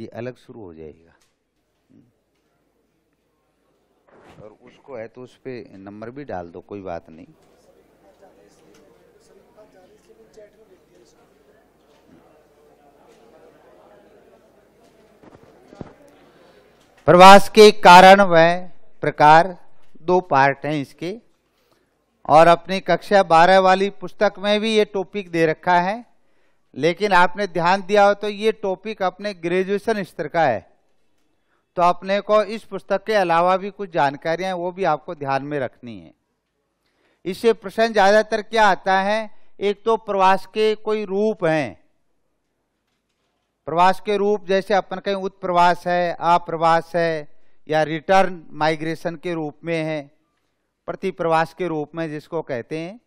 ये अलग शुरू हो जाएगा और उसको है तो उस पर नंबर भी डाल दो कोई बात नहीं प्रवास के कारण व प्रकार दो पार्ट हैं इसके और अपनी कक्षा बारह वाली पुस्तक में भी ये टॉपिक दे रखा है लेकिन आपने ध्यान दिया हो तो ये टॉपिक अपने ग्रेजुएशन स्तर का है तो अपने को इस पुस्तक के अलावा भी कुछ जानकारियां वो भी आपको ध्यान में रखनी है इससे प्रश्न ज़्यादातर क्या आता है एक तो प्रवास के कोई रूप हैं प्रवास के रूप जैसे अपन कहीं उत्प्रवास है अप्रवास है या रिटर्न माइग्रेशन के रूप में है प्रतिप्रवास के रूप में जिसको कहते हैं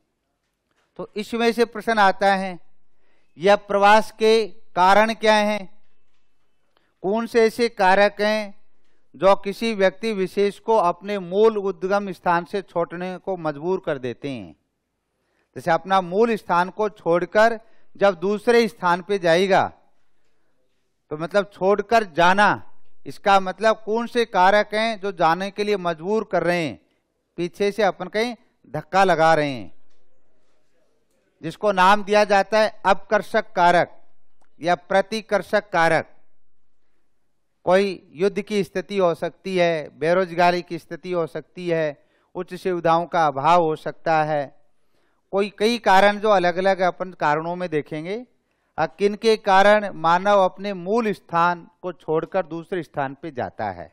तो इसमें से प्रश्न आता है या प्रवास के कारण क्या हैं कौन से ऐसे कारक हैं जो किसी व्यक्ति विशेष को अपने मूल उद्गम स्थान से छोड़ने को मजबूर कर देते हैं जैसे अपना मूल स्थान को छोड़कर जब दूसरे स्थान पे जाएगा तो मतलब छोड़कर जाना इसका मतलब कौन से कारक हैं जो जाने के लिए मजबूर कर रहे हैं पीछे से अपन कहीं धक्का लगा रहे हैं जिसको नाम दिया जाता है अपकर्षक कारक या प्रतिकर्षक कारक कोई युद्ध की स्थिति हो सकती है बेरोजगारी की स्थिति हो सकती है उच्च सुविधाओं का अभाव हो सकता है कोई कई कारण जो अलग अलग अपन कारणों में देखेंगे किन के कारण मानव अपने मूल स्थान को छोड़कर दूसरे स्थान पे जाता है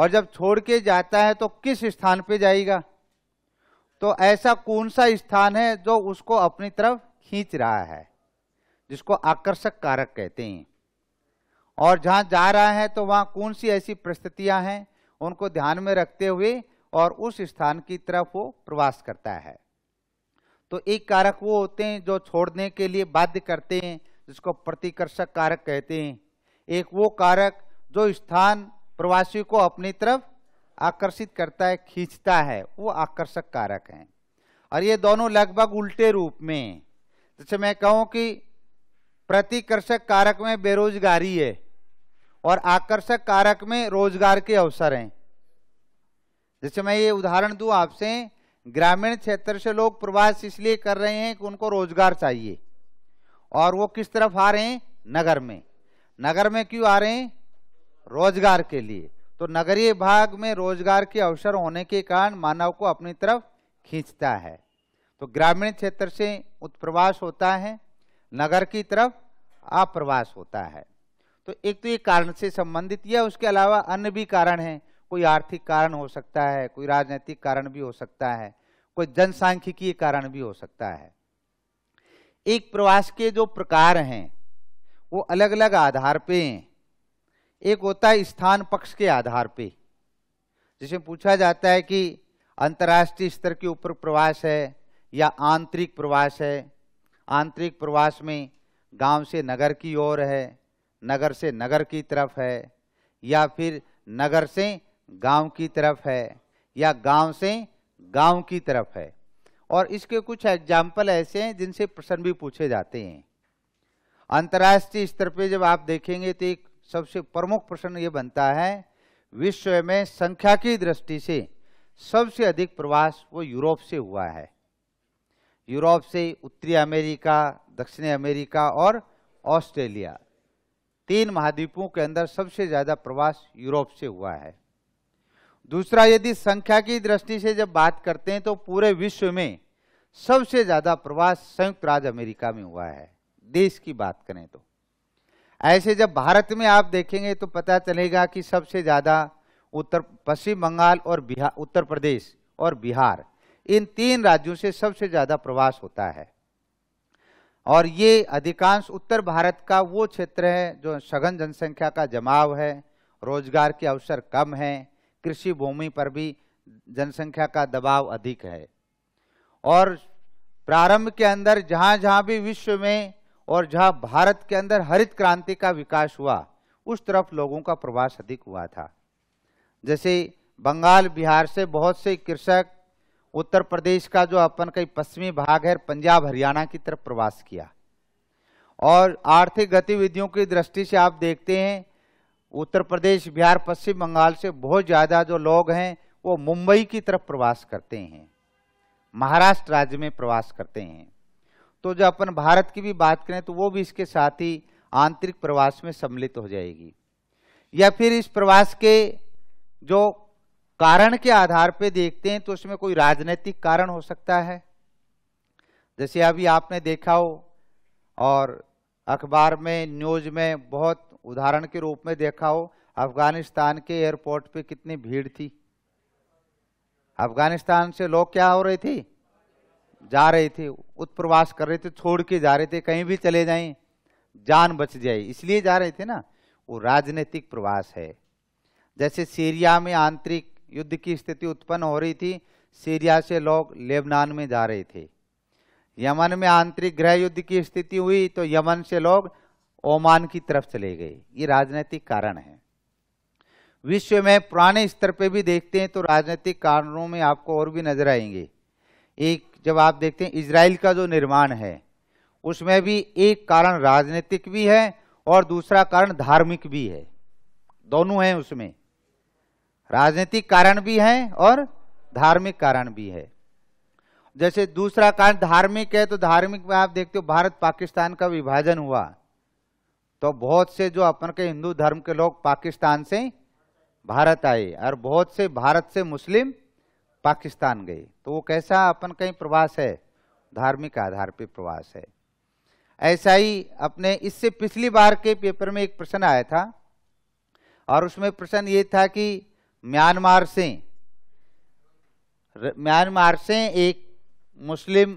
और जब छोड़ के जाता है तो किस स्थान पे जाएगा तो ऐसा कौन सा स्थान है जो उसको अपनी तरफ खींच रहा है जिसको आकर्षक कारक कहते हैं और जहां जा रहा है तो वहां कौन सी ऐसी परिस्थितियां हैं उनको ध्यान में रखते हुए और उस स्थान की तरफ वो प्रवास करता है तो एक कारक वो होते हैं जो छोड़ने के लिए बाध्य करते हैं जिसको प्रतिकर्षक कारक कहते हैं एक वो कारक जो स्थान प्रवासी को अपनी तरफ आकर्षित करता है खींचता है वो आकर्षक कारक है और ये दोनों लगभग उल्टे रूप में जैसे मैं कहूँ कि प्रतिकर्षक कारक में बेरोजगारी है और आकर्षक कारक में रोजगार के अवसर हैं जैसे मैं ये उदाहरण दूं आपसे ग्रामीण क्षेत्र से लोग प्रवास इसलिए कर रहे हैं कि उनको रोजगार चाहिए और वो किस तरफ आ रहे हैं नगर में नगर में क्यों आ रहे हैं रोजगार के लिए तो नगरीय भाग में रोजगार के अवसर होने के कारण मानव को अपनी तरफ खींचता है तो ग्रामीण क्षेत्र से उत्प्रवास होता है नगर की तरफ आप्रवास होता है तो एक तो ये कारण से संबंधित यह उसके अलावा अन्य भी कारण हैं कोई आर्थिक कारण हो सकता है कोई राजनीतिक कारण भी हो सकता है कोई जनसांख्यिकीय कारण भी हो सकता है एक प्रवास के जो प्रकार हैं वो अलग अलग आधार पे हैं एक होता है स्थान पक्ष के आधार पे जिसमें पूछा जाता है कि अंतर्राष्ट्रीय स्तर के ऊपर प्रवास है या आंतरिक प्रवास है आंतरिक प्रवास में गांव से नगर की ओर है नगर से नगर की तरफ है या फिर नगर से गांव की तरफ है या गांव से गांव की तरफ है और इसके कुछ एग्जाम्पल ऐसे हैं जिनसे प्रश्न भी पूछे जाते हैं अंतर्राष्ट्रीय स्तर पे जब आप देखेंगे तो एक सबसे प्रमुख प्रश्न ये बनता है विश्व में संख्या की दृष्टि से सबसे अधिक प्रवास वो यूरोप से हुआ है यूरोप से उत्तरी अमेरिका दक्षिणी अमेरिका और ऑस्ट्रेलिया तीन महाद्वीपों के अंदर सबसे ज़्यादा प्रवास यूरोप से हुआ है दूसरा यदि संख्या की दृष्टि से जब बात करते हैं तो पूरे विश्व में सबसे ज़्यादा प्रवास संयुक्त राज्य अमेरिका में हुआ है देश की बात करें तो ऐसे जब भारत में आप देखेंगे तो पता चलेगा कि सबसे ज़्यादा उत्तर पश्चिम बंगाल और बिहार उत्तर प्रदेश और बिहार इन तीन राज्यों से सबसे ज़्यादा प्रवास होता है और ये अधिकांश उत्तर भारत का वो क्षेत्र है जो सघन जनसंख्या का जमाव है रोजगार के अवसर कम हैं कृषि भूमि पर भी जनसंख्या का दबाव अधिक है और प्रारंभ के अंदर जहाँ जहाँ भी विश्व में और जहां भारत के अंदर हरित क्रांति का विकास हुआ उस तरफ लोगों का प्रवास अधिक हुआ था जैसे बंगाल बिहार से बहुत से कृषक उत्तर प्रदेश का जो अपन कई पश्चिमी भाग है पंजाब हरियाणा की तरफ प्रवास किया और आर्थिक गतिविधियों की दृष्टि से आप देखते हैं उत्तर प्रदेश बिहार पश्चिम बंगाल से बहुत ज़्यादा जो लोग हैं वो मुंबई की तरफ प्रवास करते हैं महाराष्ट्र राज्य में प्रवास करते हैं तो जो अपन भारत की भी बात करें तो वो भी इसके साथ ही आंतरिक प्रवास में सम्मिलित हो जाएगी या फिर इस प्रवास के जो कारण के आधार पे देखते हैं तो उसमें कोई राजनीतिक कारण हो सकता है जैसे अभी आपने देखा हो और अखबार में न्यूज में बहुत उदाहरण के रूप में देखा हो अफगानिस्तान के एयरपोर्ट पे कितनी भीड़ थी अफगानिस्तान से लोग क्या हो रहे थी जा रहे थे उत्प्रवास कर रहे थे छोड़ के जा रहे थे कहीं भी चले जाएं जान बच जाए इसलिए जा रहे थे ना वो राजनीतिक प्रवास है जैसे सीरिया में आंतरिक युद्ध की स्थिति उत्पन्न हो रही थी सीरिया से लोग लेबनान में जा रहे थे यमन में आंतरिक गृह युद्ध की स्थिति हुई तो यमन से लोग ओमान की तरफ चले गए ये राजनीतिक कारण है विश्व में पुराने स्तर पे भी देखते हैं तो राजनीतिक कारणों में आपको और भी नजर आएंगे एक जब आप देखते हैं इसराइल का जो निर्माण है उसमें भी एक कारण राजनीतिक भी है और दूसरा कारण धार्मिक भी है दोनों हैं उसमें राजनीतिक कारण भी है और धार्मिक कारण भी है जैसे दूसरा कारण धार्मिक है तो धार्मिक में आप देखते हो भारत पाकिस्तान का विभाजन हुआ तो बहुत से जो अपन के हिंदू धर्म के लोग पाकिस्तान से भारत आए और बहुत से भारत से मुस्लिम पाकिस्तान गई तो वो कैसा अपन कहीं प्रवास है धार्मिक आधार पर प्रवास है ऐसा ही अपने इससे पिछली बार के पेपर में एक प्रश्न आया था और उसमें प्रश्न ये था कि म्यांमार से म्यांमार से एक मुस्लिम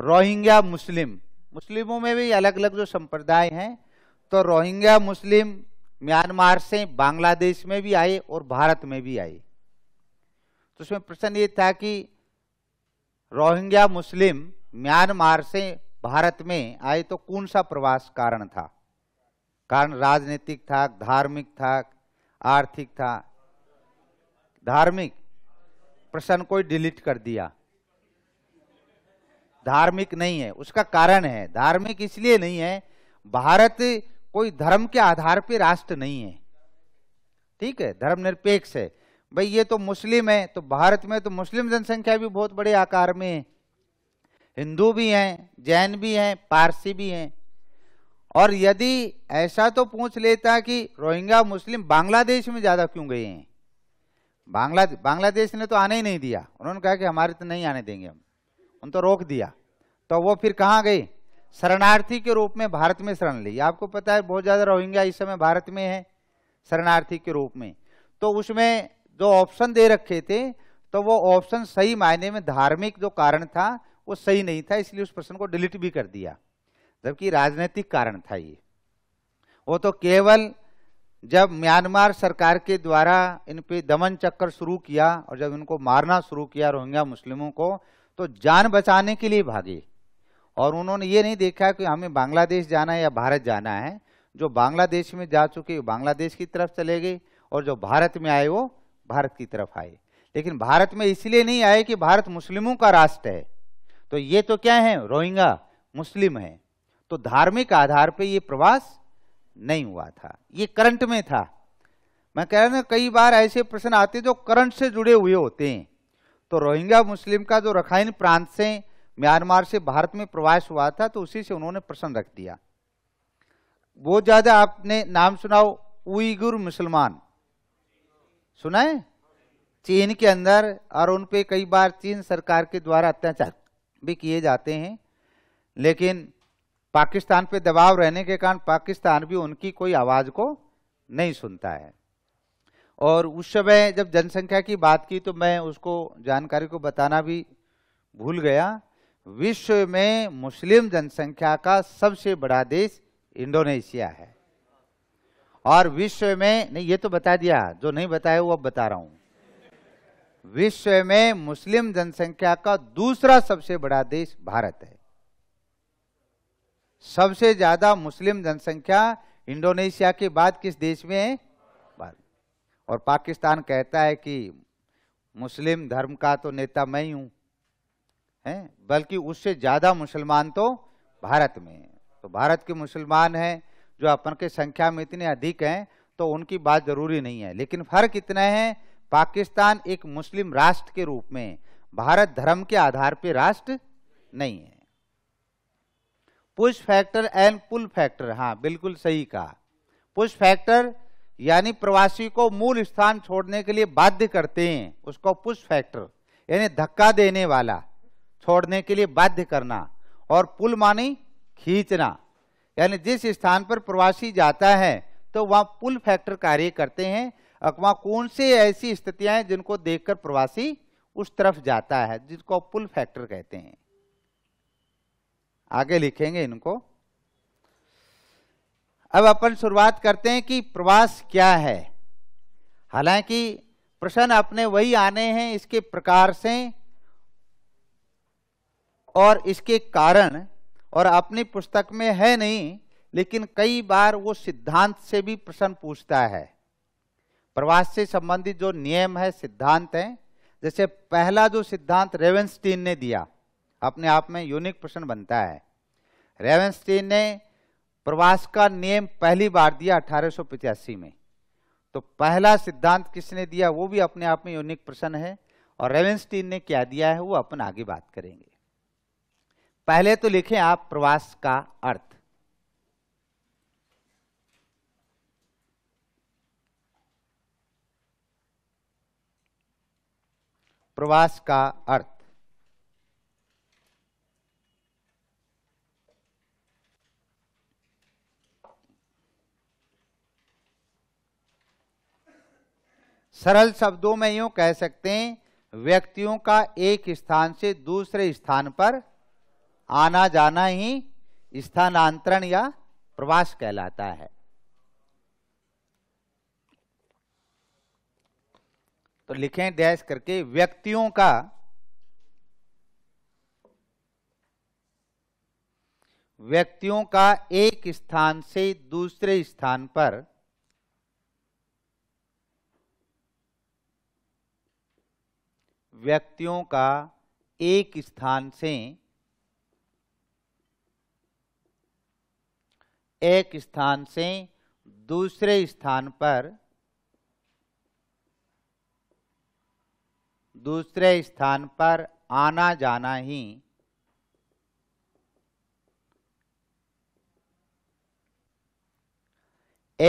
रोहिंग्या मुस्लिम मुस्लिमों में भी अलग अलग जो संप्रदाय हैं तो रोहिंग्या मुस्लिम म्यांमार से बांग्लादेश में भी आए और भारत में भी आए तो उसमें प्रश्न ये था कि रोहिंग्या मुस्लिम म्यांमार से भारत में आए तो कौन सा प्रवास कारण था कारण राजनीतिक था धार्मिक था आर्थिक था धार्मिक प्रश्न को डिलीट कर दिया धार्मिक नहीं है उसका कारण है धार्मिक इसलिए नहीं है भारत कोई धर्म के आधार पर राष्ट्र नहीं है ठीक है धर्म निरपेक्ष है भाई ये तो मुस्लिम है तो भारत में तो मुस्लिम जनसंख्या भी बहुत बड़े आकार में है हिंदू भी हैं जैन भी हैं पारसी भी हैं और यदि ऐसा तो पूछ लेता कि रोहिंग्या मुस्लिम बांग्लादेश में ज़्यादा क्यों गए हैं बांग्ला बांग्लादेश ने तो आने ही नहीं दिया उन्होंने कहा कि हमारे तो नहीं आने देंगे हम उन तो रोक दिया तो वो फिर कहाँ गए शरणार्थी के रूप में भारत में शरण ली आपको पता है बहुत ज्यादा रोहिंग्या इस समय भारत में है शरणार्थी के रूप में तो उसमें जो ऑप्शन दे रखे थे तो वो ऑप्शन सही मायने में धार्मिक जो कारण था वो सही नहीं था इसलिए उस प्रश्न को डिलीट भी कर दिया जबकि राजनीतिक कारण था ये वो तो केवल जब म्यांमार सरकार के द्वारा इन पे दमन चक्कर शुरू किया और जब इनको मारना शुरू किया रोहिंग्या मुस्लिमों को तो जान बचाने के लिए भागे और उन्होंने ये नहीं देखा कि हमें बांग्लादेश जाना है या भारत जाना है जो बांग्लादेश में जा चुके बांग्लादेश की तरफ चले गए और जो भारत में आए वो भारत की तरफ आए लेकिन भारत में इसलिए नहीं आए कि भारत मुस्लिमों का राष्ट्र है तो ये तो क्या है रोहिंगा मुस्लिम है तो धार्मिक आधार पे ये प्रवास नहीं हुआ था ये करंट में था मैं कह रहा था कई बार ऐसे प्रश्न आते जो करंट से जुड़े हुए होते हैं तो रोहिंगा मुस्लिम का जो रखाइन प्रांत से म्यांमार से भारत में प्रवास हुआ था तो उसी से उन्होंने प्रश्न रख दिया बहुत ज्यादा आपने नाम सुनाओ उइगुर मुसलमान सुना है चीन के अंदर और उन पे कई बार चीन सरकार के द्वारा अत्याचार भी किए जाते हैं लेकिन पाकिस्तान पे दबाव रहने के कारण पाकिस्तान भी उनकी कोई आवाज़ को नहीं सुनता है और उस समय जब जनसंख्या की बात की तो मैं उसको जानकारी को बताना भी भूल गया विश्व में मुस्लिम जनसंख्या का सबसे बड़ा देश इंडोनेशिया है और विश्व में नहीं ये तो बता दिया जो नहीं बताया वो अब बता रहा हूं विश्व में मुस्लिम जनसंख्या का दूसरा सबसे बड़ा देश भारत है सबसे ज्यादा मुस्लिम जनसंख्या इंडोनेशिया के बाद किस देश में है और पाकिस्तान कहता है कि मुस्लिम धर्म का तो नेता मैं ही हूं हैं बल्कि उससे ज़्यादा मुसलमान तो भारत में तो भारत के मुसलमान हैं जो अपन के संख्या में इतने अधिक हैं तो उनकी बात ज़रूरी नहीं है लेकिन फ़र्क इतना है पाकिस्तान एक मुस्लिम राष्ट्र के रूप में भारत धर्म के आधार पर राष्ट्र नहीं है push factor and pull factor हाँ बिल्कुल सही कहा पुश फैक्टर यानी प्रवासी को मूल स्थान छोड़ने के लिए बाध्य करते हैं उसको पुश फैक्टर यानी धक्का देने वाला छोड़ने के लिए बाध्य करना और पुल मानी खींचना यानी जिस स्थान पर प्रवासी जाता है तो वहां पुल फैक्टर कार्य करते हैं वहां कौन से ऐसी स्थितियां हैं जिनको देखकर प्रवासी उस तरफ जाता है जिसको पुल फैक्टर कहते हैं आगे लिखेंगे इनको अब अपन शुरुआत करते हैं कि प्रवास क्या है हालांकि प्रश्न अपने वही आने हैं इसके प्रकार से और इसके कारण और अपनी पुस्तक में है नहीं लेकिन कई बार वो सिद्धांत से भी प्रश्न पूछता है प्रवास से संबंधित जो नियम है सिद्धांत है जैसे पहला जो सिद्धांत रेवेंस्टीन ने दिया अपने आप में यूनिक प्रश्न बनता है रेवेंस्टीन ने प्रवास का नियम पहली बार दिया अठारह में तो पहला सिद्धांत किसने दिया वो भी अपने आप में यूनिक प्रश्न है और रेवेंस्टीन ने क्या दिया है वो अपन आगे बात करेंगे पहले तो लिखें आप प्रवास का अर्थ प्रवास का अर्थ सरल शब्दों में यूं कह सकते हैं व्यक्तियों का एक स्थान से दूसरे स्थान पर आना जाना ही स्थानांतरण या प्रवास कहलाता है तो लिखें डैश करके व्यक्तियों का व्यक्तियों का एक स्थान से दूसरे स्थान पर व्यक्तियों का एक स्थान से एक स्थान से दूसरे स्थान पर दूसरे स्थान पर आना जाना ही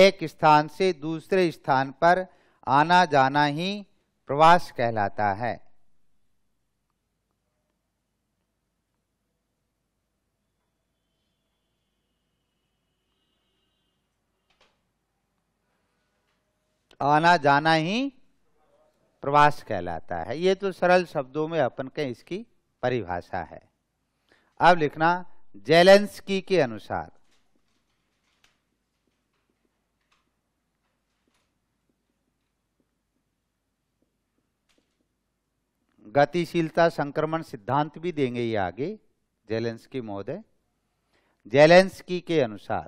एक स्थान से दूसरे स्थान पर आना जाना ही प्रवास कहलाता है आना जाना ही प्रवास कहलाता है ये तो सरल शब्दों में अपन के इसकी परिभाषा है अब लिखना जेलेंसकी के अनुसार गतिशीलता संक्रमण सिद्धांत भी देंगे ये आगे जेलेंसकी महोदय जेलेंसकी के अनुसार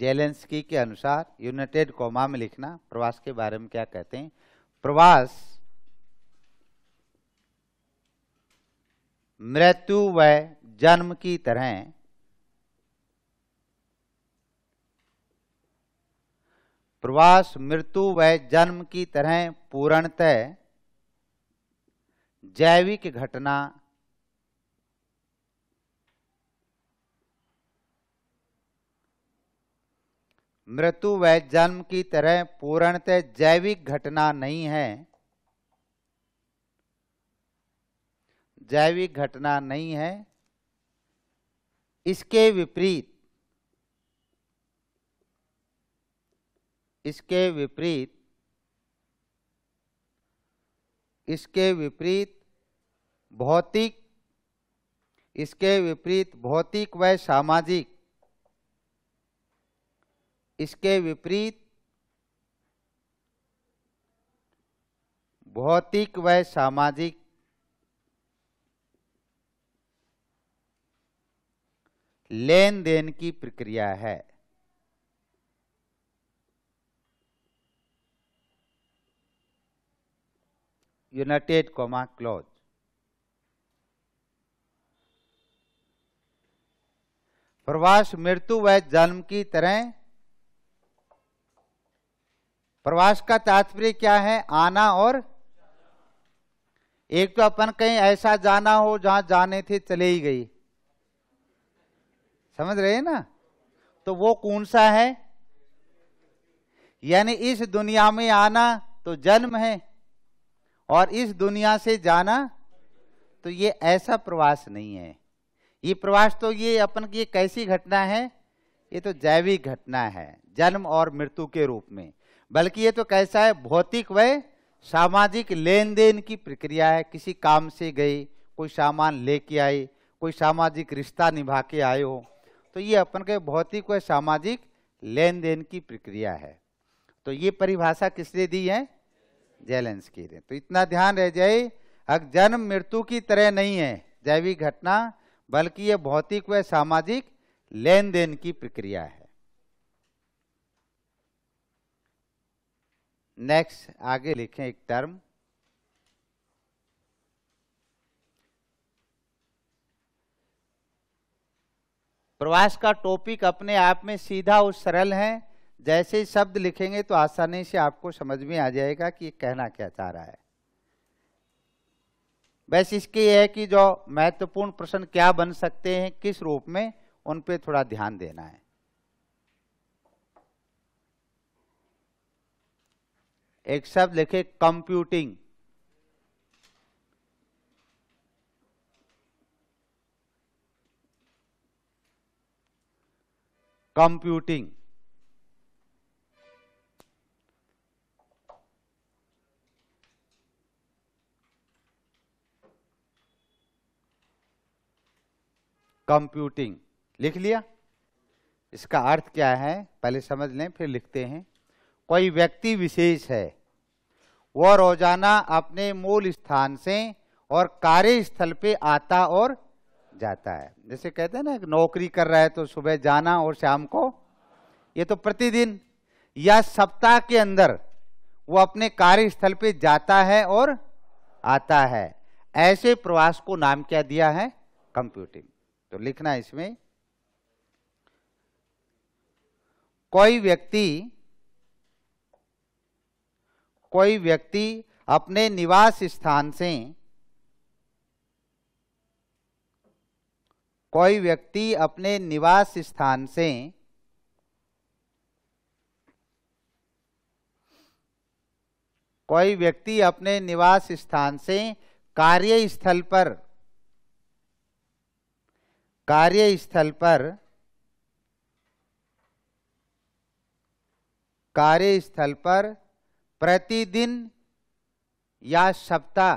जेलेंस्की के अनुसार यूनाइटेड कोमा में लिखना प्रवास के बारे में क्या कहते हैं प्रवास मृत्यु व जन्म की तरह प्रवास मृत्यु व जन्म की तरह पूर्णतः जैविक घटना मृत्यु व जन्म की तरह पूर्णतः जैविक घटना नहीं है जैविक घटना नहीं है इसके विपरीत इसके विपरीत इसके विपरीत भौतिक इसके विपरीत भौतिक व सामाजिक इसके विपरीत भौतिक व सामाजिक लेन देन की प्रक्रिया है यूनाइटेड कॉमा क्लोज प्रवास मृत्यु व जन्म की तरह प्रवास का तात्पर्य क्या है आना और एक तो अपन कहीं ऐसा जाना हो जहां जाने थे चले ही गई समझ रहे हैं ना तो वो कौन सा है यानी इस दुनिया में आना तो जन्म है और इस दुनिया से जाना तो ये ऐसा प्रवास नहीं है ये प्रवास तो ये अपन की कैसी घटना है ये तो जैविक घटना है जन्म और मृत्यु के रूप में बल्कि ये तो कैसा है भौतिक व सामाजिक लेन देन की प्रक्रिया है किसी काम से गई कोई सामान लेके आई कोई सामाजिक रिश्ता निभा के आए हो तो ये अपन के भौतिक व सामाजिक लेन देन की प्रक्रिया है तो ये परिभाषा किसने दी है की ने तो इतना ध्यान रह जाए अब जन्म मृत्यु की तरह नहीं है जैविक घटना बल्कि ये भौतिक व सामाजिक लेन देन की प्रक्रिया है नेक्स्ट आगे लिखें एक टर्म प्रवास का टॉपिक अपने आप में सीधा और सरल है जैसे ही शब्द लिखेंगे तो आसानी से आपको समझ में आ जाएगा कि ये कहना क्या चाह रहा है बस इसके यह है कि जो महत्वपूर्ण प्रश्न क्या बन सकते हैं किस रूप में उन पे थोड़ा ध्यान देना है एक शब्द लिखे कंप्यूटिंग कंप्यूटिंग कंप्यूटिंग लिख लिया इसका अर्थ क्या है पहले समझ लें फिर लिखते हैं कोई व्यक्ति विशेष है वह रोजाना अपने मूल स्थान से और कार्य स्थल पे आता और जाता है जैसे कहते हैं ना नौकरी कर रहा है तो सुबह जाना और शाम को ये तो प्रतिदिन या सप्ताह के अंदर वो अपने कार्यस्थल पे जाता है और आता है ऐसे प्रवास को नाम क्या दिया है कंप्यूटिंग तो लिखना इसमें कोई व्यक्ति कोई व्यक्ति अपने निवास स्थान से कोई व्यक्ति अपने निवास स्थान से कोई व्यक्ति अपने निवास स्थान से कार्यस्थल पर कार्यस्थल पर कार्यस्थल पर प्रतिदिन या सप्ताह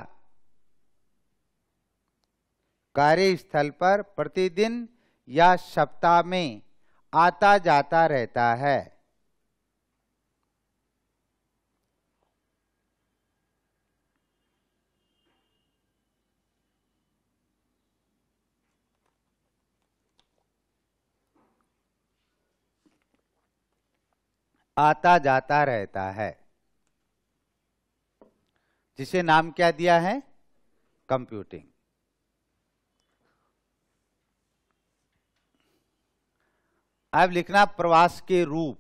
कार्यस्थल पर प्रतिदिन या सप्ताह में आता जाता रहता है आता जाता रहता है जिसे नाम क्या दिया है कंप्यूटिंग अब लिखना प्रवास के रूप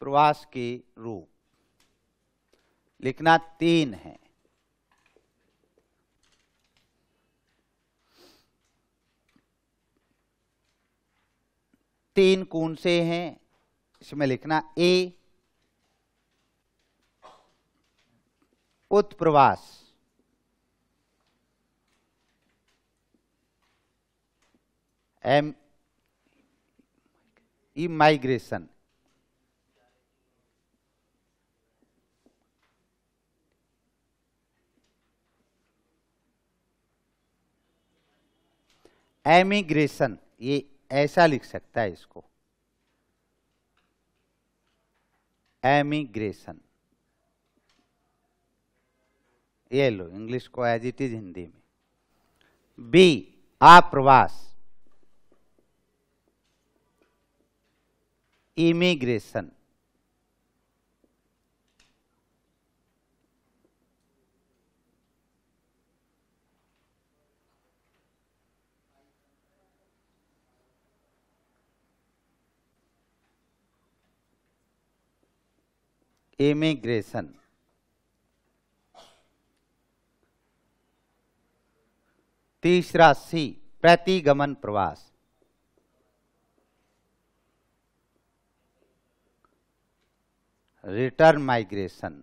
प्रवास के रूप लिखना तीन है तीन कौन से हैं इसमें लिखना ए उत्प्रवास एम ई माइग्रेशन एमिग्रेशन ये ऐसा लिख सकता है इसको एमिग्रेशन ये लो इंग्लिश को एज इट इज हिंदी में बी आप्रवास इमिग्रेशन एमिग्रेशन तीसरा सी प्रतिगमन प्रवास रिटर्न माइग्रेशन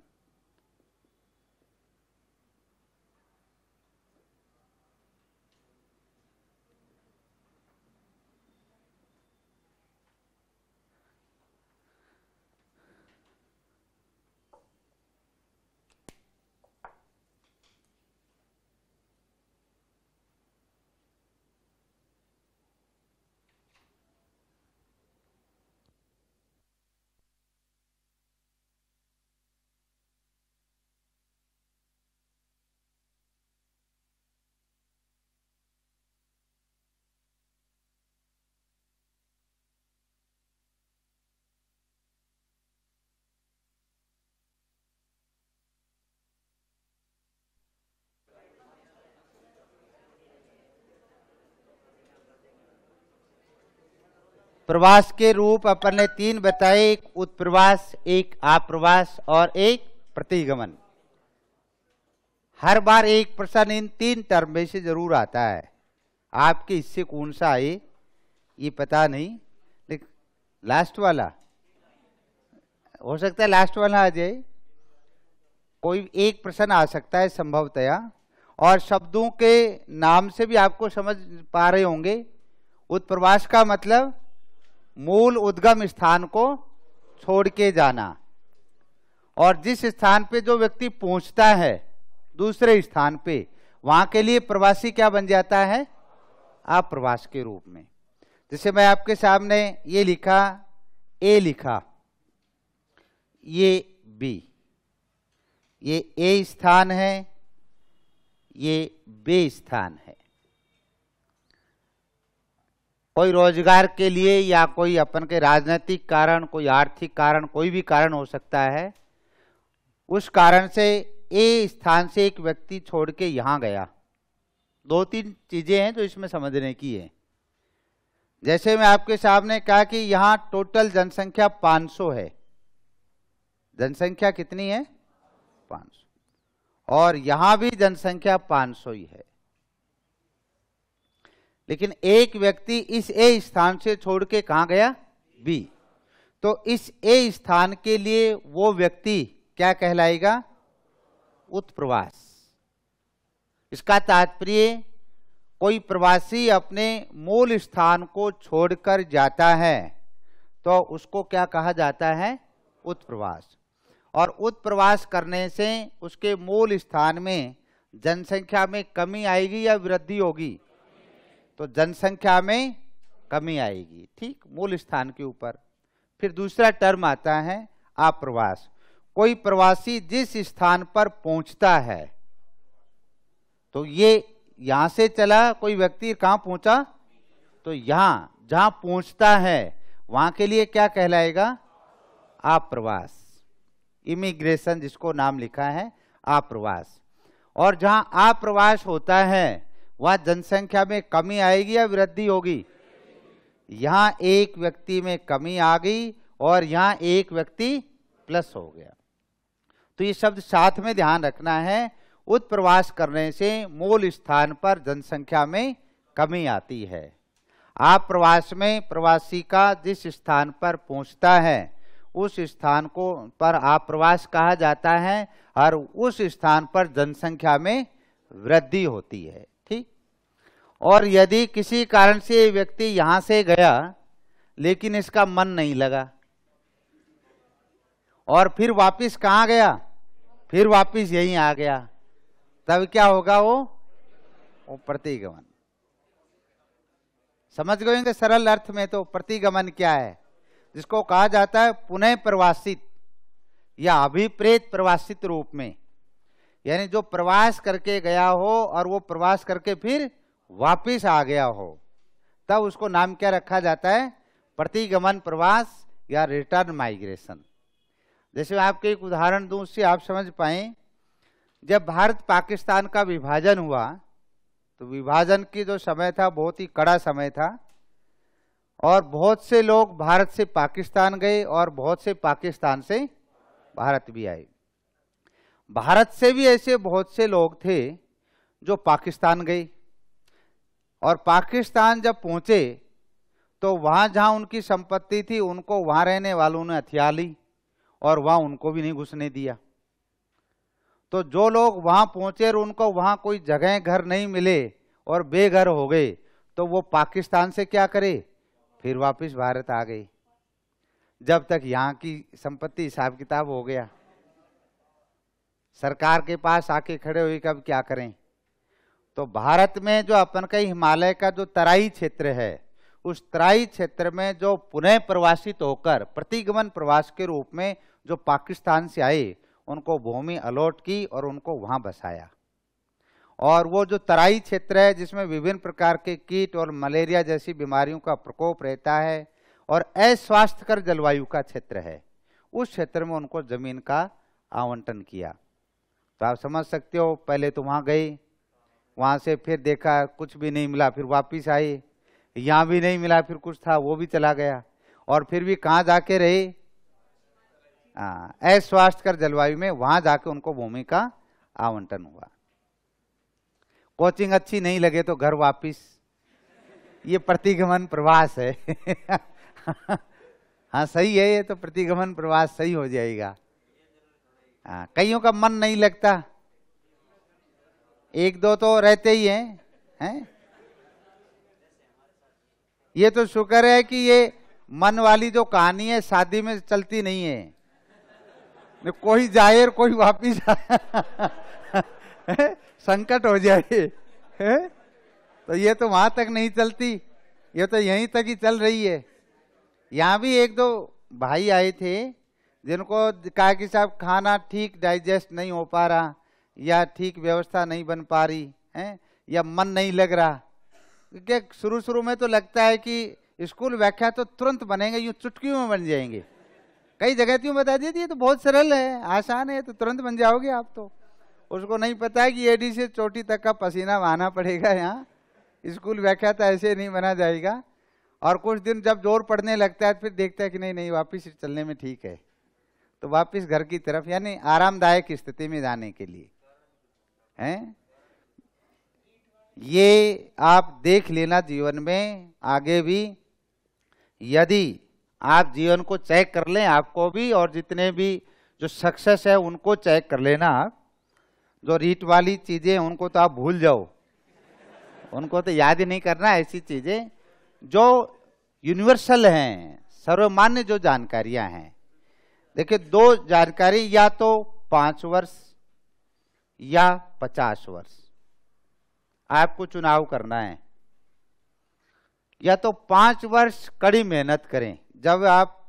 प्रवास के रूप अपन ने तीन बताए एक उत्प्रवास एक आप्रवास और एक प्रतिगमन हर बार एक प्रश्न इन तीन टर्म में से जरूर आता है आपके इससे कौन सा आए ये पता नहीं लेकिन लास्ट वाला हो सकता है लास्ट वाला आ जाए कोई एक प्रश्न आ सकता है संभवतया और शब्दों के नाम से भी आपको समझ पा रहे होंगे उत्प्रवास का मतलब मूल उद्गम स्थान को छोड़ के जाना और जिस स्थान पे जो व्यक्ति पहुंचता है दूसरे स्थान पे वहां के लिए प्रवासी क्या बन जाता है आप प्रवास के रूप में जैसे मैं आपके सामने ये लिखा ए लिखा ये बी ये ए स्थान है ये बे स्थान है कोई रोजगार के लिए या कोई अपन के राजनीतिक कारण कोई आर्थिक कारण कोई भी कारण हो सकता है उस कारण से ए स्थान से एक व्यक्ति छोड़ के यहाँ गया दो तीन चीज़ें हैं जो इसमें समझने की है जैसे मैं आपके सामने कहा कि यहाँ टोटल जनसंख्या 500 है जनसंख्या कितनी है 500 और यहाँ भी जनसंख्या 500 ही है लेकिन एक व्यक्ति इस ए स्थान से छोड़ के कहा गया बी तो इस ए स्थान के लिए वो व्यक्ति क्या कहलाएगा उत्प्रवास इसका तात्पर्य कोई प्रवासी अपने मूल स्थान को छोड़कर जाता है तो उसको क्या कहा जाता है उत्प्रवास और उत्प्रवास करने से उसके मूल स्थान में जनसंख्या में कमी आएगी या वृद्धि होगी तो जनसंख्या में कमी आएगी ठीक मूल स्थान के ऊपर फिर दूसरा टर्म आता है आप्रवास कोई प्रवासी जिस स्थान पर पहुंचता है तो ये यहां से चला कोई व्यक्ति कहां पहुंचा तो यहां जहां पहुंचता है वहां के लिए क्या कहलाएगा आप्रवास इमिग्रेशन जिसको नाम लिखा है आप्रवास और जहां आप्रवास होता है वहां जनसंख्या में कमी आएगी या वृद्धि होगी यहां एक व्यक्ति में कमी आ गई और यहां एक व्यक्ति प्लस हो गया तो ये शब्द साथ में ध्यान रखना है उत्प्रवास करने से मूल स्थान पर जनसंख्या में कमी आती है आप प्रवास में प्रवासी का जिस स्थान पर पहुंचता है उस स्थान को पर आप प्रवास कहा जाता है और उस स्थान पर जनसंख्या में वृद्धि होती है और यदि किसी कारण से व्यक्ति यहां से गया लेकिन इसका मन नहीं लगा और फिर वापस कहां गया फिर वापस यहीं आ गया तब क्या होगा वो वो प्रतिगमन समझ गए सरल अर्थ में तो प्रतिगमन क्या है जिसको कहा जाता है पुनः प्रवासित या अभिप्रेत प्रवासित रूप में यानी जो प्रवास करके गया हो और वो प्रवास करके फिर वापिस आ गया हो तब उसको नाम क्या रखा जाता है प्रतिगमन प्रवास या रिटर्न माइग्रेशन जैसे मैं आपके एक उदाहरण दूं उससे आप समझ पाए जब भारत पाकिस्तान का विभाजन हुआ तो विभाजन की जो समय था बहुत ही कड़ा समय था और बहुत से लोग भारत से पाकिस्तान गए और बहुत से पाकिस्तान से भारत भी आए भारत से भी ऐसे बहुत से लोग थे जो पाकिस्तान गए और पाकिस्तान जब पहुंचे तो वहां जहां उनकी संपत्ति थी उनको वहां रहने वालों ने हथियार ली और वहां उनको भी नहीं घुसने दिया तो जो लोग वहां पहुंचे और उनको वहां कोई जगह घर नहीं मिले और बेघर हो गए तो वो पाकिस्तान से क्या करे फिर वापस भारत आ गई जब तक यहां की संपत्ति हिसाब किताब हो गया सरकार के पास आके खड़े हुए कब क्या करें तो भारत में जो अपन का हिमालय का जो तराई क्षेत्र है उस तराई क्षेत्र में जो पुनः प्रवासित होकर प्रतिगमन प्रवास के रूप में जो पाकिस्तान से आए उनको भूमि अलॉट की और उनको वहां बसाया और वो जो तराई क्षेत्र है जिसमें विभिन्न प्रकार के कीट और मलेरिया जैसी बीमारियों का प्रकोप रहता है और अस्वास्थ्यकर जलवायु का क्षेत्र है उस क्षेत्र में उनको जमीन का आवंटन किया तो आप समझ सकते हो पहले तो वहां गई वहाँ से फिर देखा कुछ भी नहीं मिला फिर वापिस आई यहाँ भी नहीं मिला फिर कुछ था वो भी चला गया और फिर भी कहाँ जाके रहे अस्वास्थ्य कर जलवायु में वहाँ जाके उनको भूमि का आवंटन हुआ कोचिंग अच्छी नहीं लगे तो घर वापिस ये प्रतिगमन प्रवास है हाँ सही है ये तो प्रतिगमन प्रवास सही हो जाएगा हाँ कईयों का मन नहीं लगता एक दो तो रहते ही हैं हैं ये तो शुक्र है कि ये मन वाली जो कहानी है शादी में चलती नहीं है कोई जाए और कोई वापिस संकट हो जाए है? तो ये तो वहां तक नहीं चलती ये तो यहीं तक ही चल रही है यहाँ भी एक दो भाई आए थे जिनको कहा कि साहब खाना ठीक डाइजेस्ट नहीं हो पा रहा या ठीक व्यवस्था नहीं बन पा रही है या मन नहीं लग रहा क्योंकि शुरू शुरू में तो लगता है कि स्कूल व्याख्या तो तुरंत बनेंगे यूँ चुटकियों में बन जाएंगे कई जगह क्यों बता दी थी तो बहुत सरल है आसान है तो तुरंत बन जाओगे आप तो उसको नहीं पता है कि एडी से चोटी तक का पसीना आना पड़ेगा यहाँ स्कूल व्याख्या तो ऐसे नहीं बना जाएगा और कुछ दिन जब जोर पड़ने लगता है तो फिर देखता है कि नहीं नहीं वापिस चलने में ठीक है तो वापिस घर की तरफ यानी आरामदायक स्थिति में जाने के लिए हैं ये आप देख लेना जीवन में आगे भी यदि आप जीवन को चेक कर लें आपको भी और जितने भी जो सक्सेस है उनको चेक कर लेना आप जो रीट वाली चीज़ें उनको तो आप भूल जाओ उनको तो याद ही नहीं करना ऐसी चीज़ें जो यूनिवर्सल हैं सर्वमान्य जो जानकारियां हैं देखिए दो जानकारी या तो पाँच वर्ष या पचास वर्ष आपको चुनाव करना है या तो पांच वर्ष कड़ी मेहनत करें जब आप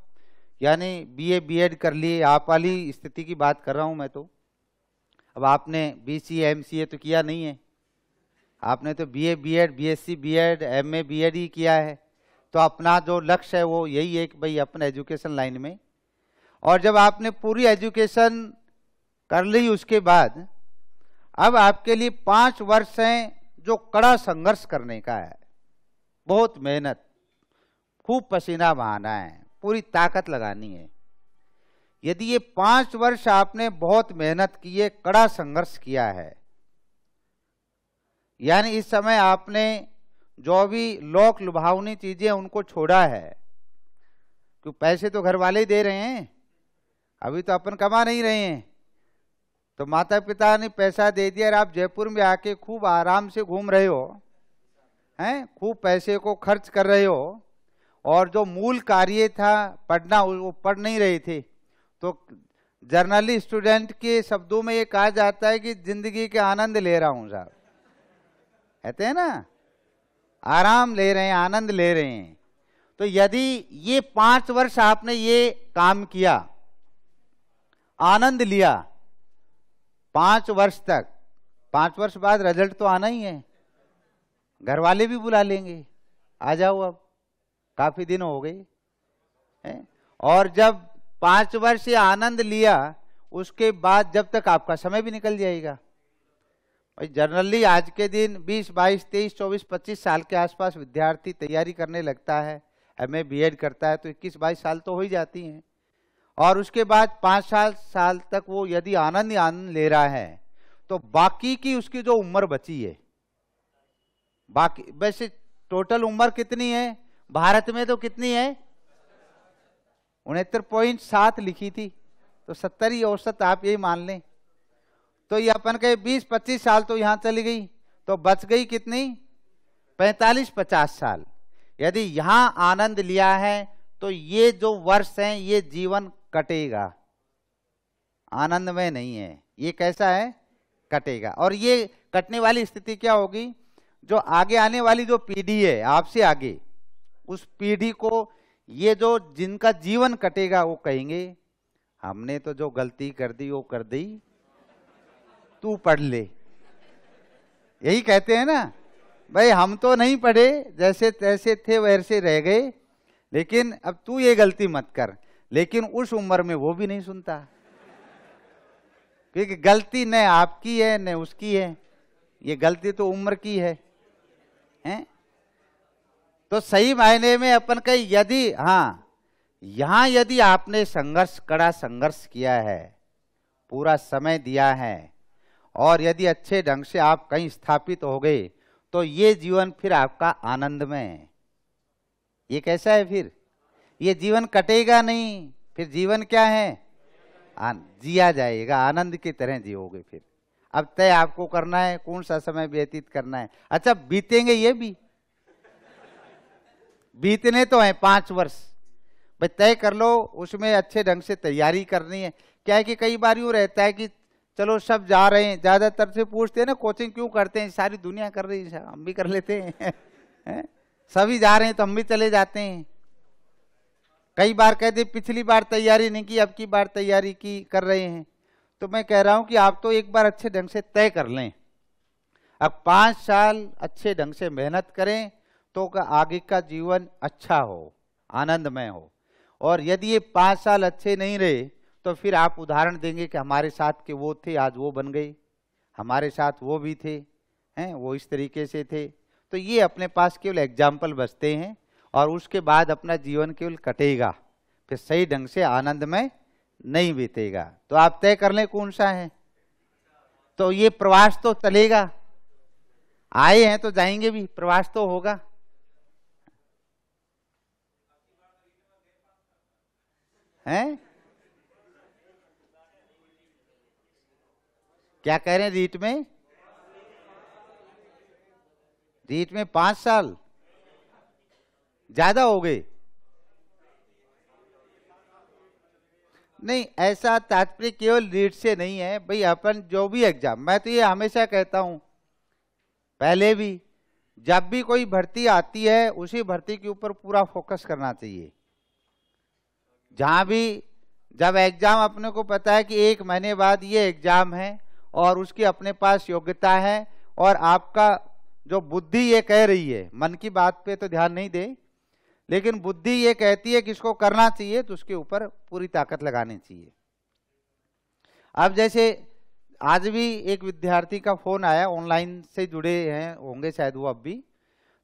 यानी बीए बीएड कर लिए आप वाली स्थिति की बात कर रहा हूं मैं तो अब आपने सी एमसीए तो किया नहीं है आपने तो BA BEd BSc BEd MA BEd ही किया है तो अपना जो लक्ष्य है वो यही है कि भाई अपने एजुकेशन लाइन में और जब आपने पूरी एजुकेशन कर ली उसके बाद अब आपके लिए पांच वर्ष हैं जो कड़ा संघर्ष करने का है बहुत मेहनत खूब पसीना बहाना है पूरी ताकत लगानी है यदि ये पांच वर्ष आपने बहुत मेहनत की है कड़ा संघर्ष किया है यानी इस समय आपने जो भी लोक लुभावनी चीजें उनको छोड़ा है क्यों पैसे तो घर वाले ही दे रहे हैं अभी तो अपन कमा नहीं रहे हैं तो माता पिता ने पैसा दे दिया और आप जयपुर में आके खूब आराम से घूम रहे हो हैं खूब पैसे को खर्च कर रहे हो और जो मूल कार्य था पढ़ना वो पढ़ नहीं रहे थे तो जर्नली स्टूडेंट के शब्दों में ये कहा जाता है कि जिंदगी के आनंद ले रहा हूँ साहब कहते हैं ना आराम ले रहे हैं आनंद ले रहे हैं तो यदि ये पांच वर्ष आपने ये काम किया आनंद लिया पांच वर्ष तक पांच वर्ष बाद रिजल्ट तो आना ही है घर वाले भी बुला लेंगे आ जाओ अब काफी दिन हो गए और जब पांच वर्ष आनंद लिया उसके बाद जब तक आपका समय भी निकल जाएगा जनरली आज के दिन 20, 22, 23, 24, 25 साल के आसपास विद्यार्थी तैयारी करने लगता है एम ए करता है तो 21, 22 साल तो हो ही जाती हैं और उसके बाद पांच साल साल तक वो यदि आनंद ही आनंद ले रहा है तो बाकी की उसकी जो उम्र बची है बाकी वैसे टोटल उम्र कितनी है भारत में तो कितनी है उनहत्तर पॉइंट सात लिखी थी तो सत्तर ही औसत आप यही मान लें तो ये अपन के बीस पच्चीस साल तो यहां चली गई तो बच गई कितनी पैतालीस पचास साल यदि यहां आनंद लिया है तो ये जो वर्ष हैं ये जीवन कटेगा आनंद में नहीं है ये कैसा है कटेगा और ये कटने वाली स्थिति क्या होगी जो आगे आने वाली जो पीढ़ी है आपसे आगे उस पीढ़ी को ये जो जिनका जीवन कटेगा वो कहेंगे हमने तो जो गलती कर दी वो कर दी तू पढ़ ले यही कहते हैं ना भाई हम तो नहीं पढ़े जैसे तैसे थे वैसे रह गए लेकिन अब तू ये गलती मत कर लेकिन उस उम्र में वो भी नहीं सुनता क्योंकि गलती न आपकी है न उसकी है ये गलती तो उम्र की है हैं? तो सही मायने में अपन कही यदि हाँ यहां यदि आपने संघर्ष कड़ा संघर्ष किया है पूरा समय दिया है और यदि अच्छे ढंग से आप कहीं स्थापित हो गए तो ये जीवन फिर आपका आनंद में ये कैसा है फिर ये जीवन कटेगा नहीं फिर जीवन क्या है आ, जिया जाएगा आनंद की तरह जियोगे फिर अब तय आपको करना है कौन सा समय व्यतीत करना है अच्छा बीतेंगे ये भी बीतने तो हैं पांच वर्ष भाई तय कर लो उसमें अच्छे ढंग से तैयारी करनी है क्या है कि कई बार यूँ रहता है कि चलो सब जा रहे हैं ज़्यादातर से पूछते हैं ना कोचिंग क्यों करते हैं सारी दुनिया कर रही है हम भी कर लेते हैं सभी जा रहे हैं तो हम भी चले जाते हैं कई बार कहते पिछली बार तैयारी नहीं की अब की बार तैयारी की कर रहे हैं तो मैं कह रहा हूं कि आप तो एक बार अच्छे ढंग से तय कर लें अब पाँच साल अच्छे ढंग से मेहनत करें तो का आगे का जीवन अच्छा हो आनंदमय हो और यदि ये पाँच साल अच्छे नहीं रहे तो फिर आप उदाहरण देंगे कि हमारे साथ के वो थे आज वो बन गए हमारे साथ वो भी थे हैं वो इस तरीके से थे तो ये अपने पास केवल एग्जाम्पल बचते हैं और उसके बाद अपना जीवन केवल कटेगा फिर सही ढंग से आनंद में नहीं बीतेगा तो आप तय कर लें कौन सा है तो ये प्रवास तो चलेगा आए हैं तो जाएंगे भी प्रवास तो होगा हैं क्या कह रहे हैं रीट में रीट में पांच साल ज्यादा हो गए नहीं ऐसा तात्पर्य केवल नीट से नहीं है भाई अपन जो भी एग्जाम मैं तो ये हमेशा कहता हूं पहले भी जब भी कोई भर्ती आती है उसी भर्ती के ऊपर पूरा फोकस करना चाहिए जहां भी जब एग्जाम अपने को पता है कि एक महीने बाद ये एग्जाम है और उसकी अपने पास योग्यता है और आपका जो बुद्धि ये कह रही है मन की बात पे तो ध्यान नहीं दे लेकिन बुद्धि ये कहती है कि इसको करना चाहिए तो उसके ऊपर पूरी ताकत लगानी चाहिए अब जैसे आज भी एक विद्यार्थी का फोन आया ऑनलाइन से जुड़े हैं होंगे शायद वो अब भी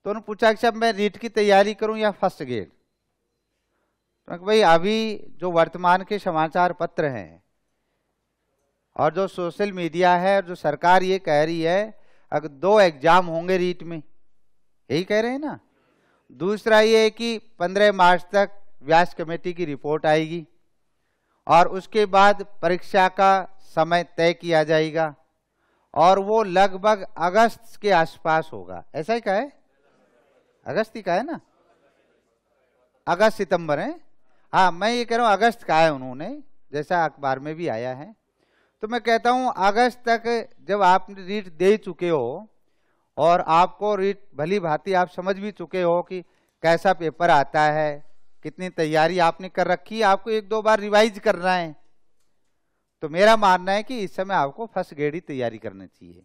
तो उन्होंने पूछा कि अच्छा, सब मैं रीट की तैयारी करूं या फर्स्ट ग्रेड तो भाई अभी जो वर्तमान के समाचार पत्र हैं और जो सोशल मीडिया है और जो सरकार ये कह रही है अगर दो एग्जाम होंगे रीट में यही कह रहे हैं ना दूसरा ये कि 15 मार्च तक व्यास कमेटी की रिपोर्ट आएगी और उसके बाद परीक्षा का समय तय किया जाएगा और वो लगभग अगस्त के आसपास होगा ऐसा ही का है अगस्त ही का है ना अगस्त सितंबर है हाँ मैं ये कह रहा हूँ अगस्त का है उन्होंने जैसा अखबार में भी आया है तो मैं कहता हूँ अगस्त तक जब आप रीट दे चुके हो और आपको रीट भली भांति आप समझ भी चुके हो कि कैसा पेपर आता है कितनी तैयारी आपने कर रखी है आपको एक दो बार रिवाइज करना है तो मेरा मानना है कि इस समय आपको फर्स्ट ग्रेड ही तैयारी करनी चाहिए